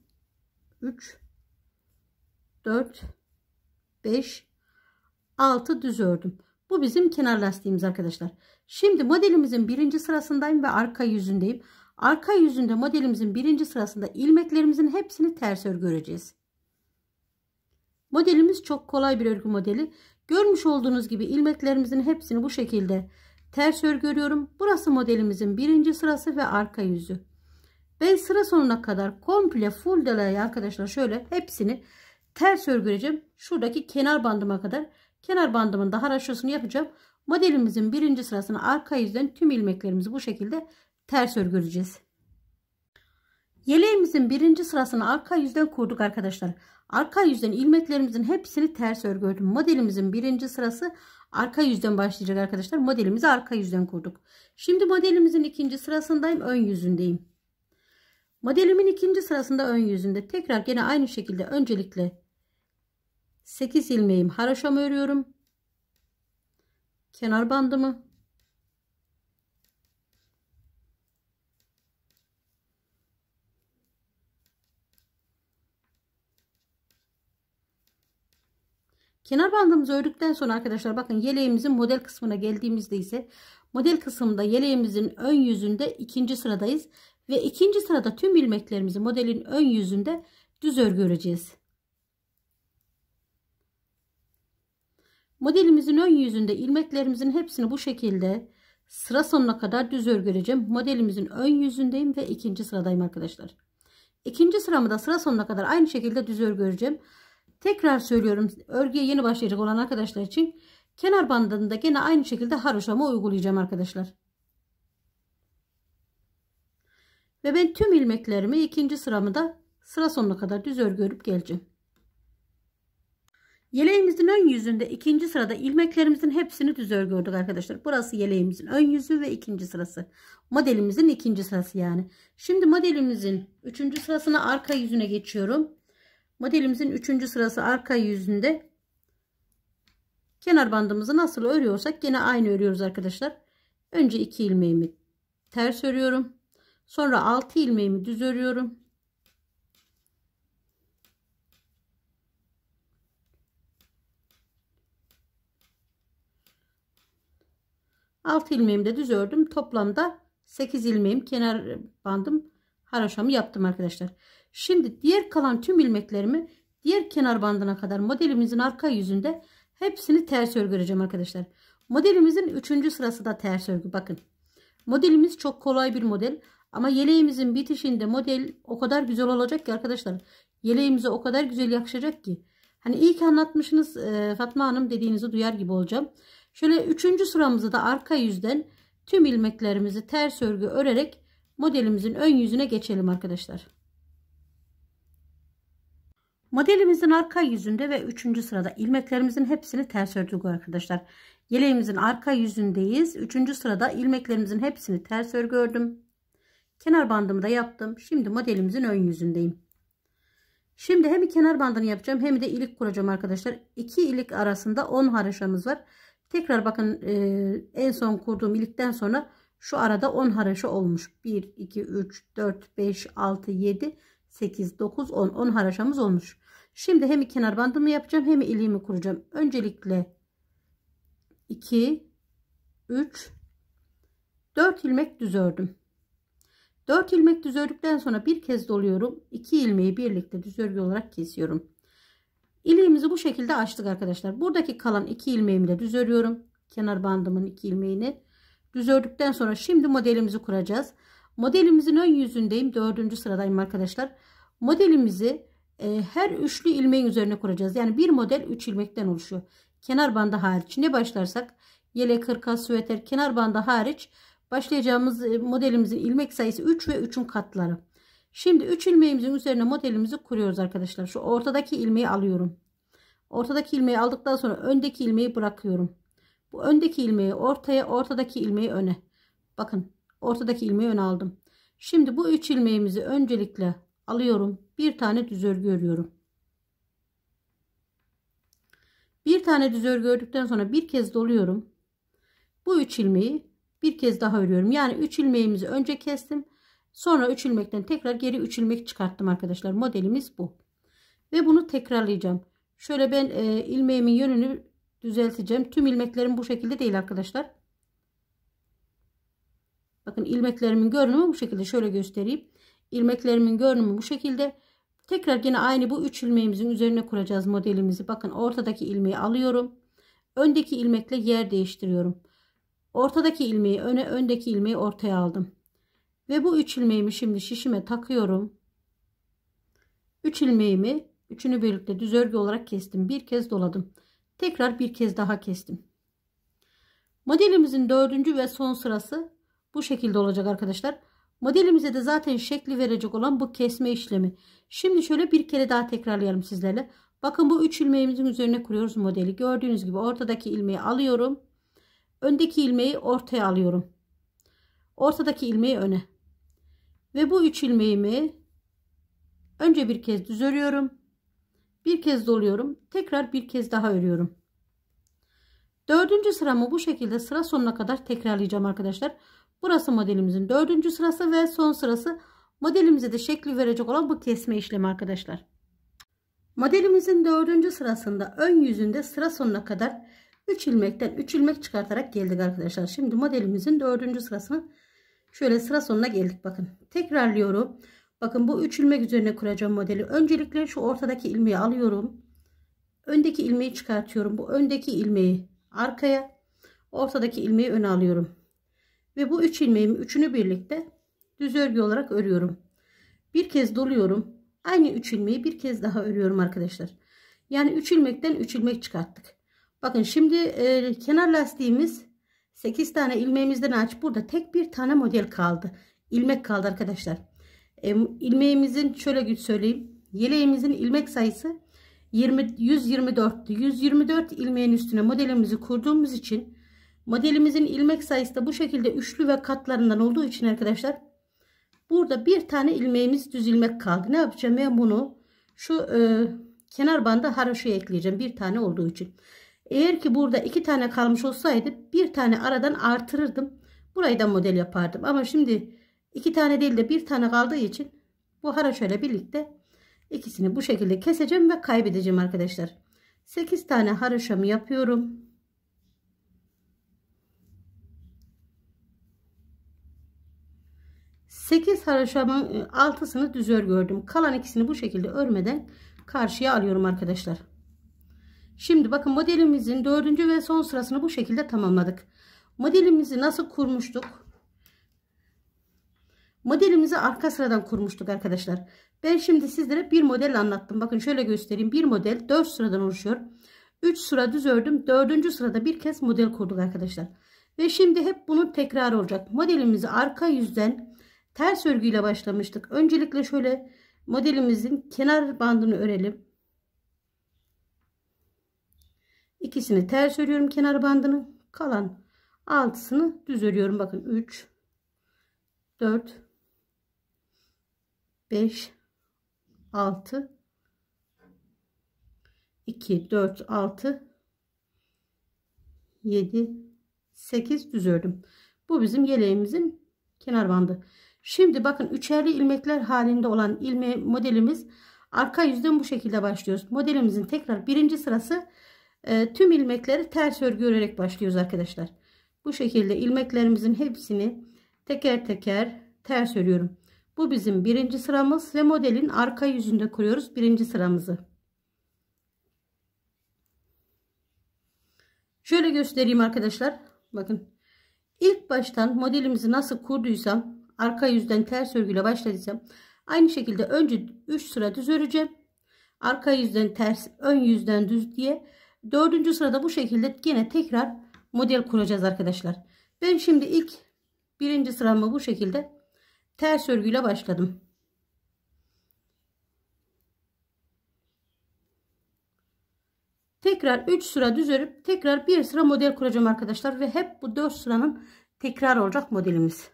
3 4 5 6 düz ördüm. Bu bizim kenar lastiğimiz arkadaşlar. Şimdi modelimizin birinci sırasındayım ve arka yüzündeyim. Arka yüzünde modelimizin birinci sırasında ilmeklerimizin hepsini ters örgü öreceğiz. Modelimiz çok kolay bir örgü modeli. Görmüş olduğunuz gibi ilmeklerimizin hepsini bu şekilde Ters örgü örüyorum. Burası modelimizin birinci sırası ve arka yüzü. Ben sıra sonuna kadar komple full delayı arkadaşlar şöyle hepsini ters örgüleyeceğim. Şuradaki kenar bandıma kadar kenar bandımın da haroşasını yapacağım. Modelimizin birinci sırasını arka yüzden tüm ilmeklerimizi bu şekilde ters örgüleyeceğiz. Yeleğimizin birinci sırasını arka yüzden kurduk arkadaşlar. Arka yüzden ilmeklerimizin hepsini ters örgü Modelimizin birinci sırası Arka yüzden başlayacak arkadaşlar. Modelimizi arka yüzden kurduk. Şimdi modelimizin ikinci sırasındayım. Ön yüzündeyim. Modelimin ikinci sırasında ön yüzünde. Tekrar yine aynı şekilde öncelikle 8 ilmeğim haroşamı örüyorum. Kenar bandımı Kenar bandımızı ördükten sonra arkadaşlar bakın yeleğimizin model kısmına geldiğimizde ise model kısmında yeleğimizin ön yüzünde ikinci sıradayız. Ve ikinci sırada tüm ilmeklerimizi modelin ön yüzünde düz örgü öreceğiz. Modelimizin ön yüzünde ilmeklerimizin hepsini bu şekilde sıra sonuna kadar düz örgü öreceğim. Modelimizin ön yüzündeyim ve ikinci sıradayım arkadaşlar. İkinci sıramı da sıra sonuna kadar aynı şekilde düz örgü öreceğim. Tekrar söylüyorum örgüye yeni başlayacak olan arkadaşlar için kenar bandında gene aynı şekilde haroşamı uygulayacağım arkadaşlar. Ve ben tüm ilmeklerimi ikinci sıramı da sıra sonuna kadar düz örgü örüp geleceğim. Yeleğimizin ön yüzünde ikinci sırada ilmeklerimizin hepsini düz örgü ördük arkadaşlar. Burası yeleğimizin ön yüzü ve ikinci sırası. Modelimizin ikinci sırası yani. Şimdi modelimizin üçüncü sırasına arka yüzüne geçiyorum modelimizin üçüncü sırası arka yüzünde kenar bandımızı nasıl örüyorsak yine aynı örüyoruz arkadaşlar. Önce 2 ilmeğimi ters örüyorum. Sonra 6 ilmeğimi düz örüyorum. Altı ilmeğimi de düz ördüm. Toplamda 8 ilmeğim kenar bandım haroşamı yaptım arkadaşlar. Şimdi diğer kalan tüm ilmeklerimi diğer kenar bandına kadar modelimizin arka yüzünde hepsini ters örgü arkadaşlar. Modelimizin 3. sırası da ters örgü bakın. Modelimiz çok kolay bir model ama yeleğimizin bitişinde model o kadar güzel olacak ki arkadaşlar. Yeleğimize o kadar güzel yakışacak ki. Hani ilk anlatmışsınız e, Fatma Hanım dediğinizi duyar gibi olacağım. Şöyle 3. sıramızı da arka yüzden tüm ilmeklerimizi ters örgü örerek modelimizin ön yüzüne geçelim arkadaşlar. Modelimizin arka yüzünde ve 3. sırada ilmeklerimizin hepsini ters ördük arkadaşlar. Yeleğimizin arka yüzündeyiz. 3. sırada ilmeklerimizin hepsini ters örgü ördüm. Kenar bandımı da yaptım. Şimdi modelimizin ön yüzündeyim. Şimdi hem kenar bandını yapacağım hem de ilik kuracağım arkadaşlar. 2 ilik arasında 10 haraşamız var. Tekrar bakın e, en son kurduğum ilikten sonra şu arada 10 haraşo olmuş. 1, 2, 3, 4, 5, 6, 7, 8, 9, 10. 10 haraşamız olmuş. Şimdi hem kenar bandımı yapacağım hem iliğimi kuracağım. Öncelikle 2, 3, 4 ilmek düz ördüm. 4 ilmek düz ördükten sonra bir kez doluyorum. 2 ilmeği birlikte düz örgü olarak kesiyorum. İliğimizi bu şekilde açtık arkadaşlar. Buradaki kalan 2 ilmeğimi de düz örüyorum. Kenar bandımın 2 ilmeğini Düz ördükten sonra şimdi modelimizi kuracağız. Modelimizin ön yüzündeyim. Dördüncü sıradayım arkadaşlar. Modelimizi e, her üçlü ilmeğin üzerine kuracağız. Yani bir model üç ilmekten oluşuyor. Kenar bandı hariç ne başlarsak yelek, hırka, süveter, kenar bandı hariç başlayacağımız e, modelimizin ilmek sayısı 3 ve 3'ün katları. Şimdi 3 ilmeğimizin üzerine modelimizi kuruyoruz arkadaşlar. Şu ortadaki ilmeği alıyorum. Ortadaki ilmeği aldıktan sonra öndeki ilmeği bırakıyorum. Bu öndeki ilmeği ortaya, ortadaki ilmeği öne. Bakın ortadaki ilmeği öne aldım. Şimdi bu üç ilmeğimizi öncelikle alıyorum. Bir tane düz örgü örüyorum. Bir tane düz örgü ördükten sonra bir kez doluyorum. Bu üç ilmeği bir kez daha örüyorum. Yani üç ilmeğimizi önce kestim. Sonra 3 ilmekten tekrar geri 3 ilmek çıkarttım arkadaşlar. Modelimiz bu. Ve bunu tekrarlayacağım. Şöyle ben e, ilmeğimin yönünü düzelteceğim. Tüm ilmeklerim bu şekilde değil arkadaşlar. Bakın ilmeklerimin görünümü bu şekilde. Şöyle göstereyim. İlmeklerimin görünümü bu şekilde. Tekrar yine aynı bu üç ilmeğimizin üzerine kuracağız modelimizi. Bakın ortadaki ilmeği alıyorum. Öndeki ilmekle yer değiştiriyorum. Ortadaki ilmeği öne, öndeki ilmeği ortaya aldım. Ve bu üç ilmeğimi şimdi şişime takıyorum. Üç ilmeğimi üçünü birlikte düz örgü olarak kestim. Bir kez doladım tekrar bir kez daha kestim. Modelimizin dördüncü ve son sırası bu şekilde olacak arkadaşlar. Modelimize de zaten şekli verecek olan bu kesme işlemi. Şimdi şöyle bir kere daha tekrarlayalım sizlerle. Bakın bu üç ilmeğimizin üzerine kuruyoruz modeli. Gördüğünüz gibi ortadaki ilmeği alıyorum. Öndeki ilmeği ortaya alıyorum. Ortadaki ilmeği öne. Ve bu üç ilmeğimi önce bir kez düz örüyorum bir kez doluyorum tekrar bir kez daha örüyorum dördüncü sıramı bu şekilde sıra sonuna kadar tekrarlayacağım arkadaşlar burası modelimizin dördüncü sırası ve son sırası modelimize de şekli verecek olan bu kesme işlemi arkadaşlar modelimizin dördüncü sırasında ön yüzünde sıra sonuna kadar 3 ilmekten 3 ilmek çıkartarak geldik arkadaşlar şimdi modelimizin dördüncü sırasını şöyle sıra sonuna geldik bakın tekrarlıyorum Bakın bu üç ilmek üzerine kuracağım modeli. Öncelikle şu ortadaki ilmeği alıyorum. Öndeki ilmeği çıkartıyorum. Bu öndeki ilmeği arkaya, ortadaki ilmeği öne alıyorum. Ve bu üç ilmeğimi üçünü birlikte düz örgü olarak örüyorum. Bir kez doluyorum. Aynı üç ilmeği bir kez daha örüyorum arkadaşlar. Yani üç ilmekten üç ilmek çıkarttık. Bakın şimdi e, kenar lastiğimiz 8 tane ilmeğimizden aç. Burada tek bir tane model kaldı. İlmek kaldı arkadaşlar. E, ilmeğimizin şöyle söyleyeyim. Yeleğimizin ilmek sayısı 20, 124'tü. 124 ilmeğin üstüne modelimizi kurduğumuz için modelimizin ilmek sayısı da bu şekilde üçlü ve katlarından olduğu için arkadaşlar burada bir tane ilmeğimiz düz ilmek kaldı. Ne yapacağım ben bunu şu e, kenar banda haroşaya ekleyeceğim bir tane olduğu için. Eğer ki burada iki tane kalmış olsaydı bir tane aradan artırırdım. Burayı da model yapardım. Ama şimdi İki tane değil de bir tane kaldığı için bu haraçoyla birlikte ikisini bu şekilde keseceğim ve kaybedeceğim arkadaşlar. 8 tane haraşamı yapıyorum. Sekiz haraşamın e, altısını düz örgürdüm. Kalan ikisini bu şekilde örmeden karşıya alıyorum arkadaşlar. Şimdi bakın modelimizin dördüncü ve son sırasını bu şekilde tamamladık. Modelimizi nasıl kurmuştuk? Modelimizi arka sıradan kurmuştuk arkadaşlar. Ben şimdi sizlere bir model anlattım. Bakın şöyle göstereyim. Bir model 4 sıradan oluşuyor. 3 sıra düz ördüm. 4. sırada bir kez model kurduk arkadaşlar. Ve şimdi hep bunun tekrarı olacak. Modelimizi arka yüzden ters örgüyle başlamıştık. Öncelikle şöyle modelimizin kenar bandını örelim. İkisini ters örüyorum kenar bandını. Kalan altısını düz örüyorum. Bakın 3 4 5 6 2 4 6 7 8 düz ördüm. Bu bizim yeleğimizin kenar bandı. Şimdi bakın üçerli ilmekler halinde olan ilme modelimiz arka yüzden bu şekilde başlıyoruz. Modelimizin tekrar birinci sırası e, tüm ilmekleri ters örgü örerek başlıyoruz arkadaşlar. Bu şekilde ilmeklerimizin hepsini teker teker ters örüyorum. Bu bizim birinci sıramız ve modelin arka yüzünde kuruyoruz birinci sıramızı. Şöyle göstereyim arkadaşlar. Bakın ilk baştan modelimizi nasıl kurduysam arka yüzden ters örgüyle başladıysam aynı şekilde önce 3 sıra düz öreceğim. Arka yüzden ters ön yüzden düz diye. Dördüncü sırada bu şekilde yine tekrar model kuracağız arkadaşlar. Ben şimdi ilk birinci sıramı bu şekilde ters örgüyle başladım. Tekrar 3 sıra düz örüp tekrar bir sıra model kuracağım arkadaşlar ve hep bu 4 sıranın tekrar olacak modelimiz.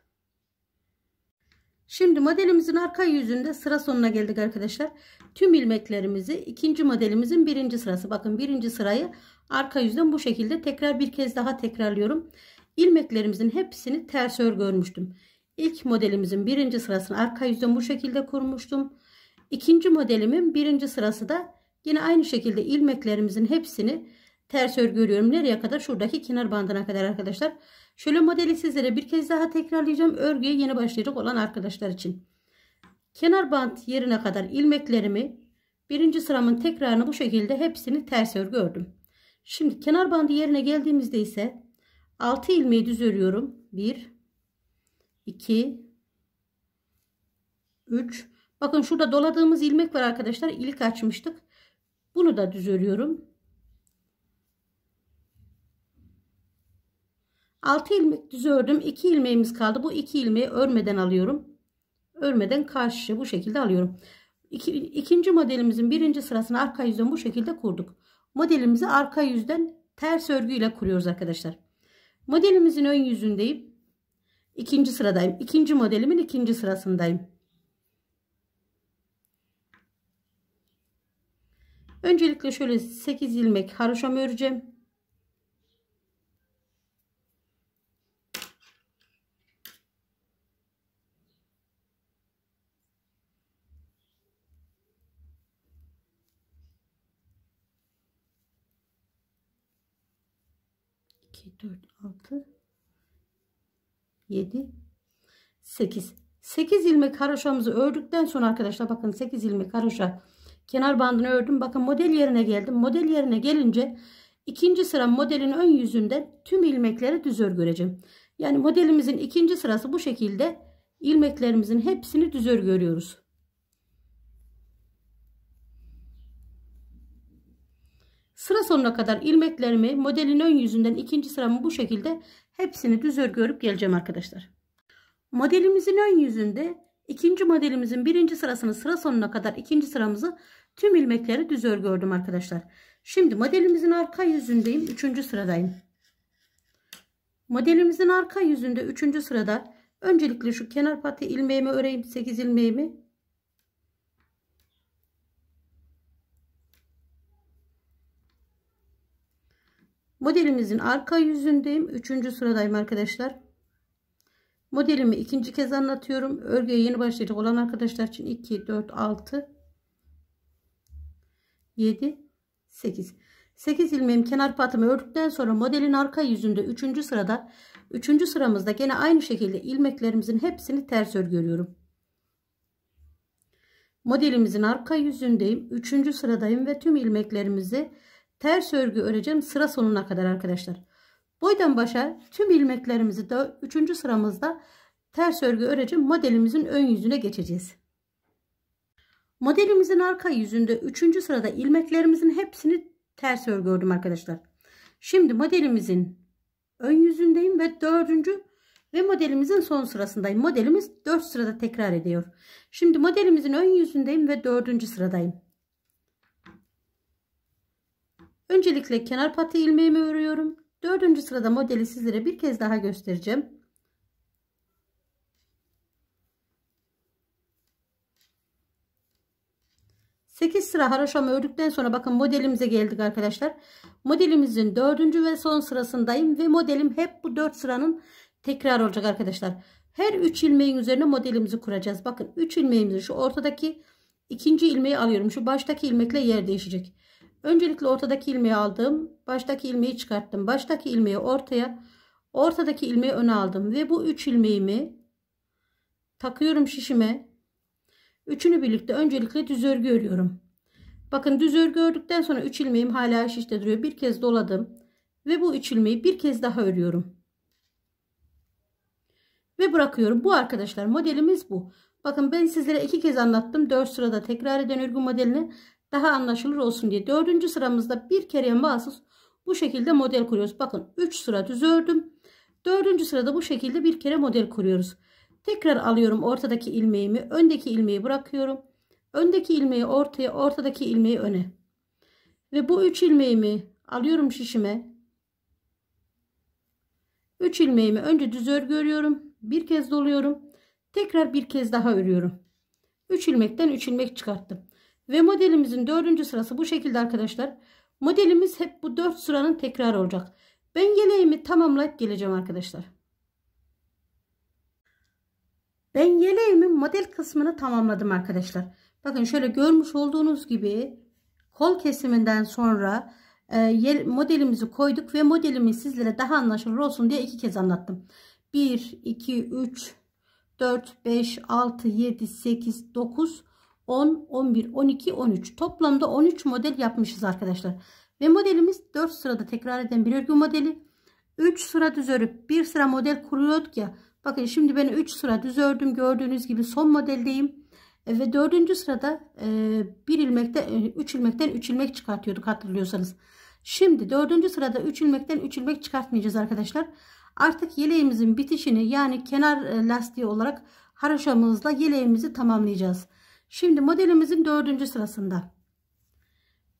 Şimdi modelimizin arka yüzünde sıra sonuna geldik arkadaşlar. Tüm ilmeklerimizi ikinci modelimizin birinci sırası. Bakın birinci sırayı arka yüzden bu şekilde tekrar bir kez daha tekrarlıyorum. İlmeklerimizin hepsini ters örgü örmüştüm. İlk modelimizin birinci sırasını arka yüzden bu şekilde kurmuştum. İkinci modelimin birinci sırası da yine aynı şekilde ilmeklerimizin hepsini ters örgü örüyorum. Nereye kadar? Şuradaki kenar bandına kadar arkadaşlar. Şöyle modeli sizlere bir kez daha tekrarlayacağım. Örgüye yeni başlayacak olan arkadaşlar için. Kenar bant yerine kadar ilmeklerimi birinci sıramın tekrarını bu şekilde hepsini ters örgü ördüm. Şimdi kenar bandı yerine geldiğimizde ise 6 ilmeği düz örüyorum. 1 2 3 bakın şurada doladığımız ilmek var arkadaşlar ilik açmıştık bunu da düz örüyorum 6 ilmek düz ördüm 2 ilmeğimiz kaldı bu 2 ilmeği örmeden alıyorum örmeden karşı bu şekilde alıyorum İki, ikinci modelimizin birinci sırasını arka yüzden bu şekilde kurduk modelimizi arka yüzden ters örgüyle kuruyoruz arkadaşlar modelimizin ön yüzündeyim İkinci sıradayım. İkinci modelimin ikinci sırasındayım. Öncelikle şöyle 8 ilmek haroşam öreceğim. İki, dört, altı, 7 8 8 ilmek haroşamızı ördükten sonra arkadaşlar bakın 8 ilmek haroşa kenar bandını ördüm bakın model yerine geldim model yerine gelince ikinci sıra modelin ön yüzünde tüm ilmekleri düz örgüleceğim yani modelimizin ikinci sırası bu şekilde ilmeklerimizin hepsini düz örgü görüyoruz Sıra sonuna kadar ilmeklerimi modelin ön yüzünden ikinci sıramı bu şekilde hepsini düz örgü örüp geleceğim arkadaşlar. Modelimizin ön yüzünde ikinci modelimizin birinci sırasını sıra sonuna kadar ikinci sıramızı tüm ilmekleri düz örgü ördüm arkadaşlar. Şimdi modelimizin arka yüzündeyim. Üçüncü sıradayım. Modelimizin arka yüzünde üçüncü sırada öncelikle şu kenar pati ilmeğimi öreyim. sekiz ilmeğimi Modelimizin arka yüzündeyim. Üçüncü sıradayım arkadaşlar. Modelimi ikinci kez anlatıyorum. Örgüye yeni başlayacak olan arkadaşlar için 2, 4, 6, 7, 8. 8 ilmeğim kenar patımı ördükten sonra modelin arka yüzünde 3. sırada 3. sıramızda gene aynı şekilde ilmeklerimizin hepsini ters örgü örüyorum. Modelimizin arka yüzündeyim. 3. sıradayım ve tüm ilmeklerimizi ters örgü öreceğim sıra sonuna kadar arkadaşlar. Boydan başa tüm ilmeklerimizi de 3. sıramızda ters örgü öreceğim modelimizin ön yüzüne geçeceğiz. Modelimizin arka yüzünde 3. sırada ilmeklerimizin hepsini ters örgü ördüm arkadaşlar. Şimdi modelimizin ön yüzündeyim ve 4. ve modelimizin son sırasındayım. Modelimiz 4 sırada tekrar ediyor. Şimdi modelimizin ön yüzündeyim ve 4. sıradayım. Öncelikle kenar pati ilmeğimi örüyorum. Dördüncü sırada modeli sizlere bir kez daha göstereceğim. Sekiz sıra haroşamı ördükten sonra bakın modelimize geldik arkadaşlar. Modelimizin dördüncü ve son sırasındayım ve modelim hep bu dört sıranın tekrar olacak arkadaşlar. Her üç ilmeğin üzerine modelimizi kuracağız. Bakın üç ilmeğimizi şu ortadaki ikinci ilmeği alıyorum. Şu baştaki ilmekle yer değişecek. Öncelikle ortadaki ilmeği aldım. Baştaki ilmeği çıkarttım. Baştaki ilmeği ortaya. Ortadaki ilmeği öne aldım. Ve bu 3 ilmeğimi takıyorum şişime. Üçünü birlikte öncelikle düz örgü örüyorum. Bakın düz örgü ördükten sonra 3 ilmeğim hala şişte duruyor. Bir kez doladım. Ve bu 3 ilmeği bir kez daha örüyorum. Ve bırakıyorum. Bu arkadaşlar modelimiz bu. Bakın ben sizlere iki kez anlattım. 4 sırada tekrar eden örgü modelini. Daha anlaşılır olsun diye. Dördüncü sıramızda bir kere bağımsız bu şekilde model kuruyoruz. Bakın 3 sıra düz ördüm. Dördüncü sırada bu şekilde bir kere model kuruyoruz. Tekrar alıyorum ortadaki ilmeğimi. Öndeki ilmeği bırakıyorum. Öndeki ilmeği ortaya, ortadaki ilmeği öne. Ve bu 3 ilmeğimi alıyorum şişime. 3 ilmeğimi önce düz örgü örüyorum. Bir kez doluyorum. Tekrar bir kez daha örüyorum. 3 ilmekten 3 ilmek çıkarttım. Ve modelimizin dördüncü sırası bu şekilde arkadaşlar. Modelimiz hep bu dört sıranın tekrarı olacak. Ben yeleğimi tamamlayıp geleceğim arkadaşlar. Ben yeleğimin model kısmını tamamladım arkadaşlar. Bakın şöyle görmüş olduğunuz gibi kol kesiminden sonra e, modelimizi koyduk ve modelimi sizlere daha anlaşılır olsun diye iki kez anlattım. 1, 2, 3, 4, 5, 6, 7, 8, 9, 10, 11, 12, 13. Toplamda 13 model yapmışız arkadaşlar. Ve modelimiz 4 sırada tekrar eden bir örgü modeli. 3 sıra düz örüp 1 sıra model kuruyorduk ya. Bakın şimdi ben 3 sıra düz ördüm. Gördüğünüz gibi son modeldeyim. E, ve 4. sırada 1 ilmekte 3 ilmekten 3 e, ilmek çıkartıyorduk hatırlıyorsanız. Şimdi 4. sırada 3 ilmekten 3 ilmek çıkartmayacağız arkadaşlar. Artık yeleğimizin bitişini yani kenar e, lastiği olarak haroşamızla yeleğimizi tamamlayacağız. Şimdi modelimizin dördüncü sırasında.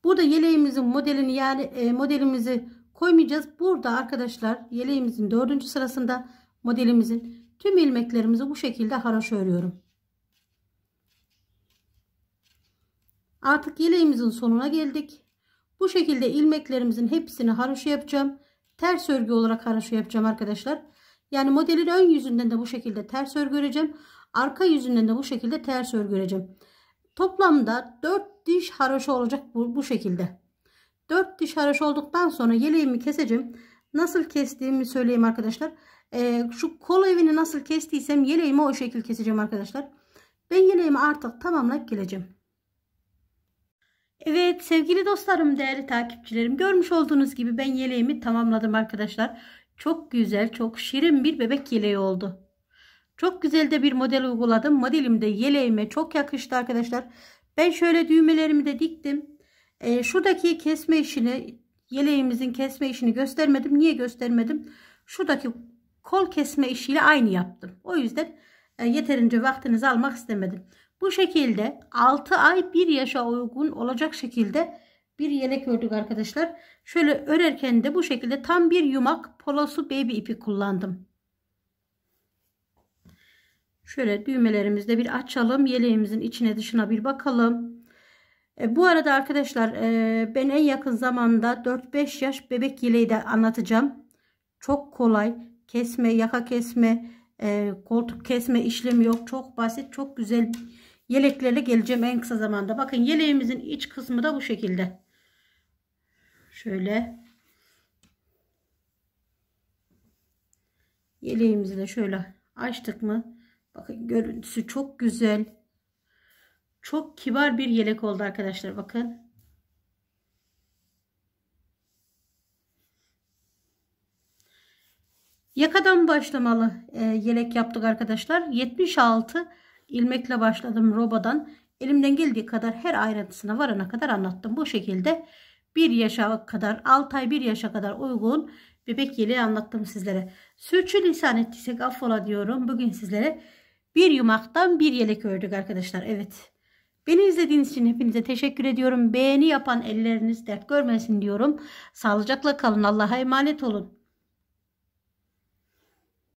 Burada yeleğimizin modelini yani e, modelimizi koymayacağız. Burada arkadaşlar yeleğimizin dördüncü sırasında modelimizin tüm ilmeklerimizi bu şekilde haroşa örüyorum. Artık yeleğimizin sonuna geldik. Bu şekilde ilmeklerimizin hepsini haroşa yapacağım. Ters örgü olarak haroşa yapacağım arkadaşlar. Yani modelin ön yüzünden de bu şekilde ters örgü öreceğim. Arka yüzünden de bu şekilde ters örgü öreceğim. Toplamda 4 diş haroşa olacak bu, bu şekilde. 4 diş haroşa olduktan sonra yeleğimi keseceğim. Nasıl kestiğimi söyleyeyim arkadaşlar. Ee, şu kol evini nasıl kestiysem yeleğimi o şekil keseceğim arkadaşlar. Ben yeleğimi artık tamamlayıp geleceğim. Evet sevgili dostlarım, değerli takipçilerim görmüş olduğunuz gibi ben yeleğimi tamamladım arkadaşlar. Çok güzel, çok şirin bir bebek yeleği oldu. Çok güzel de bir model uyguladım. Modelim de yeleğime çok yakıştı arkadaşlar. Ben şöyle düğmelerimi de diktim. E, şuradaki kesme işini yeleğimizin kesme işini göstermedim. Niye göstermedim? Şuradaki kol kesme işiyle aynı yaptım. O yüzden e, yeterince vaktinizi almak istemedim. Bu şekilde 6 ay 1 yaşa uygun olacak şekilde bir yelek ördük arkadaşlar. Şöyle örerken de bu şekilde tam bir yumak polosu baby ipi kullandım. Şöyle düğmelerimizde bir açalım. Yeleğimizin içine dışına bir bakalım. E, bu arada arkadaşlar e, ben en yakın zamanda 4-5 yaş bebek yeleği de anlatacağım. Çok kolay. Kesme, yaka kesme, e, koltuk kesme işlemi yok. Çok basit, çok güzel yeleklerle geleceğim en kısa zamanda. Bakın yeleğimizin iç kısmı da bu şekilde. Şöyle. Yeleğimizi de şöyle açtık mı Bakın görüntüsü çok güzel. Çok kibar bir yelek oldu arkadaşlar. Bakın. Yakadan başlamalı e, yelek yaptık arkadaşlar. 76 ilmekle başladım robadan. Elimden geldiği kadar her ayrıntısına varana kadar anlattım. Bu şekilde 1 yaşa kadar 6 ay 1 yaşa kadar uygun bebek yeleği anlattım sizlere. Sürçülisan ettiysek affola diyorum. Bugün sizlere bir yumaktan bir yelek ördük arkadaşlar. Evet. Beni izlediğiniz için hepinize teşekkür ediyorum. Beğeni yapan elleriniz dert görmesin diyorum. Sağlıcakla kalın. Allah'a emanet olun.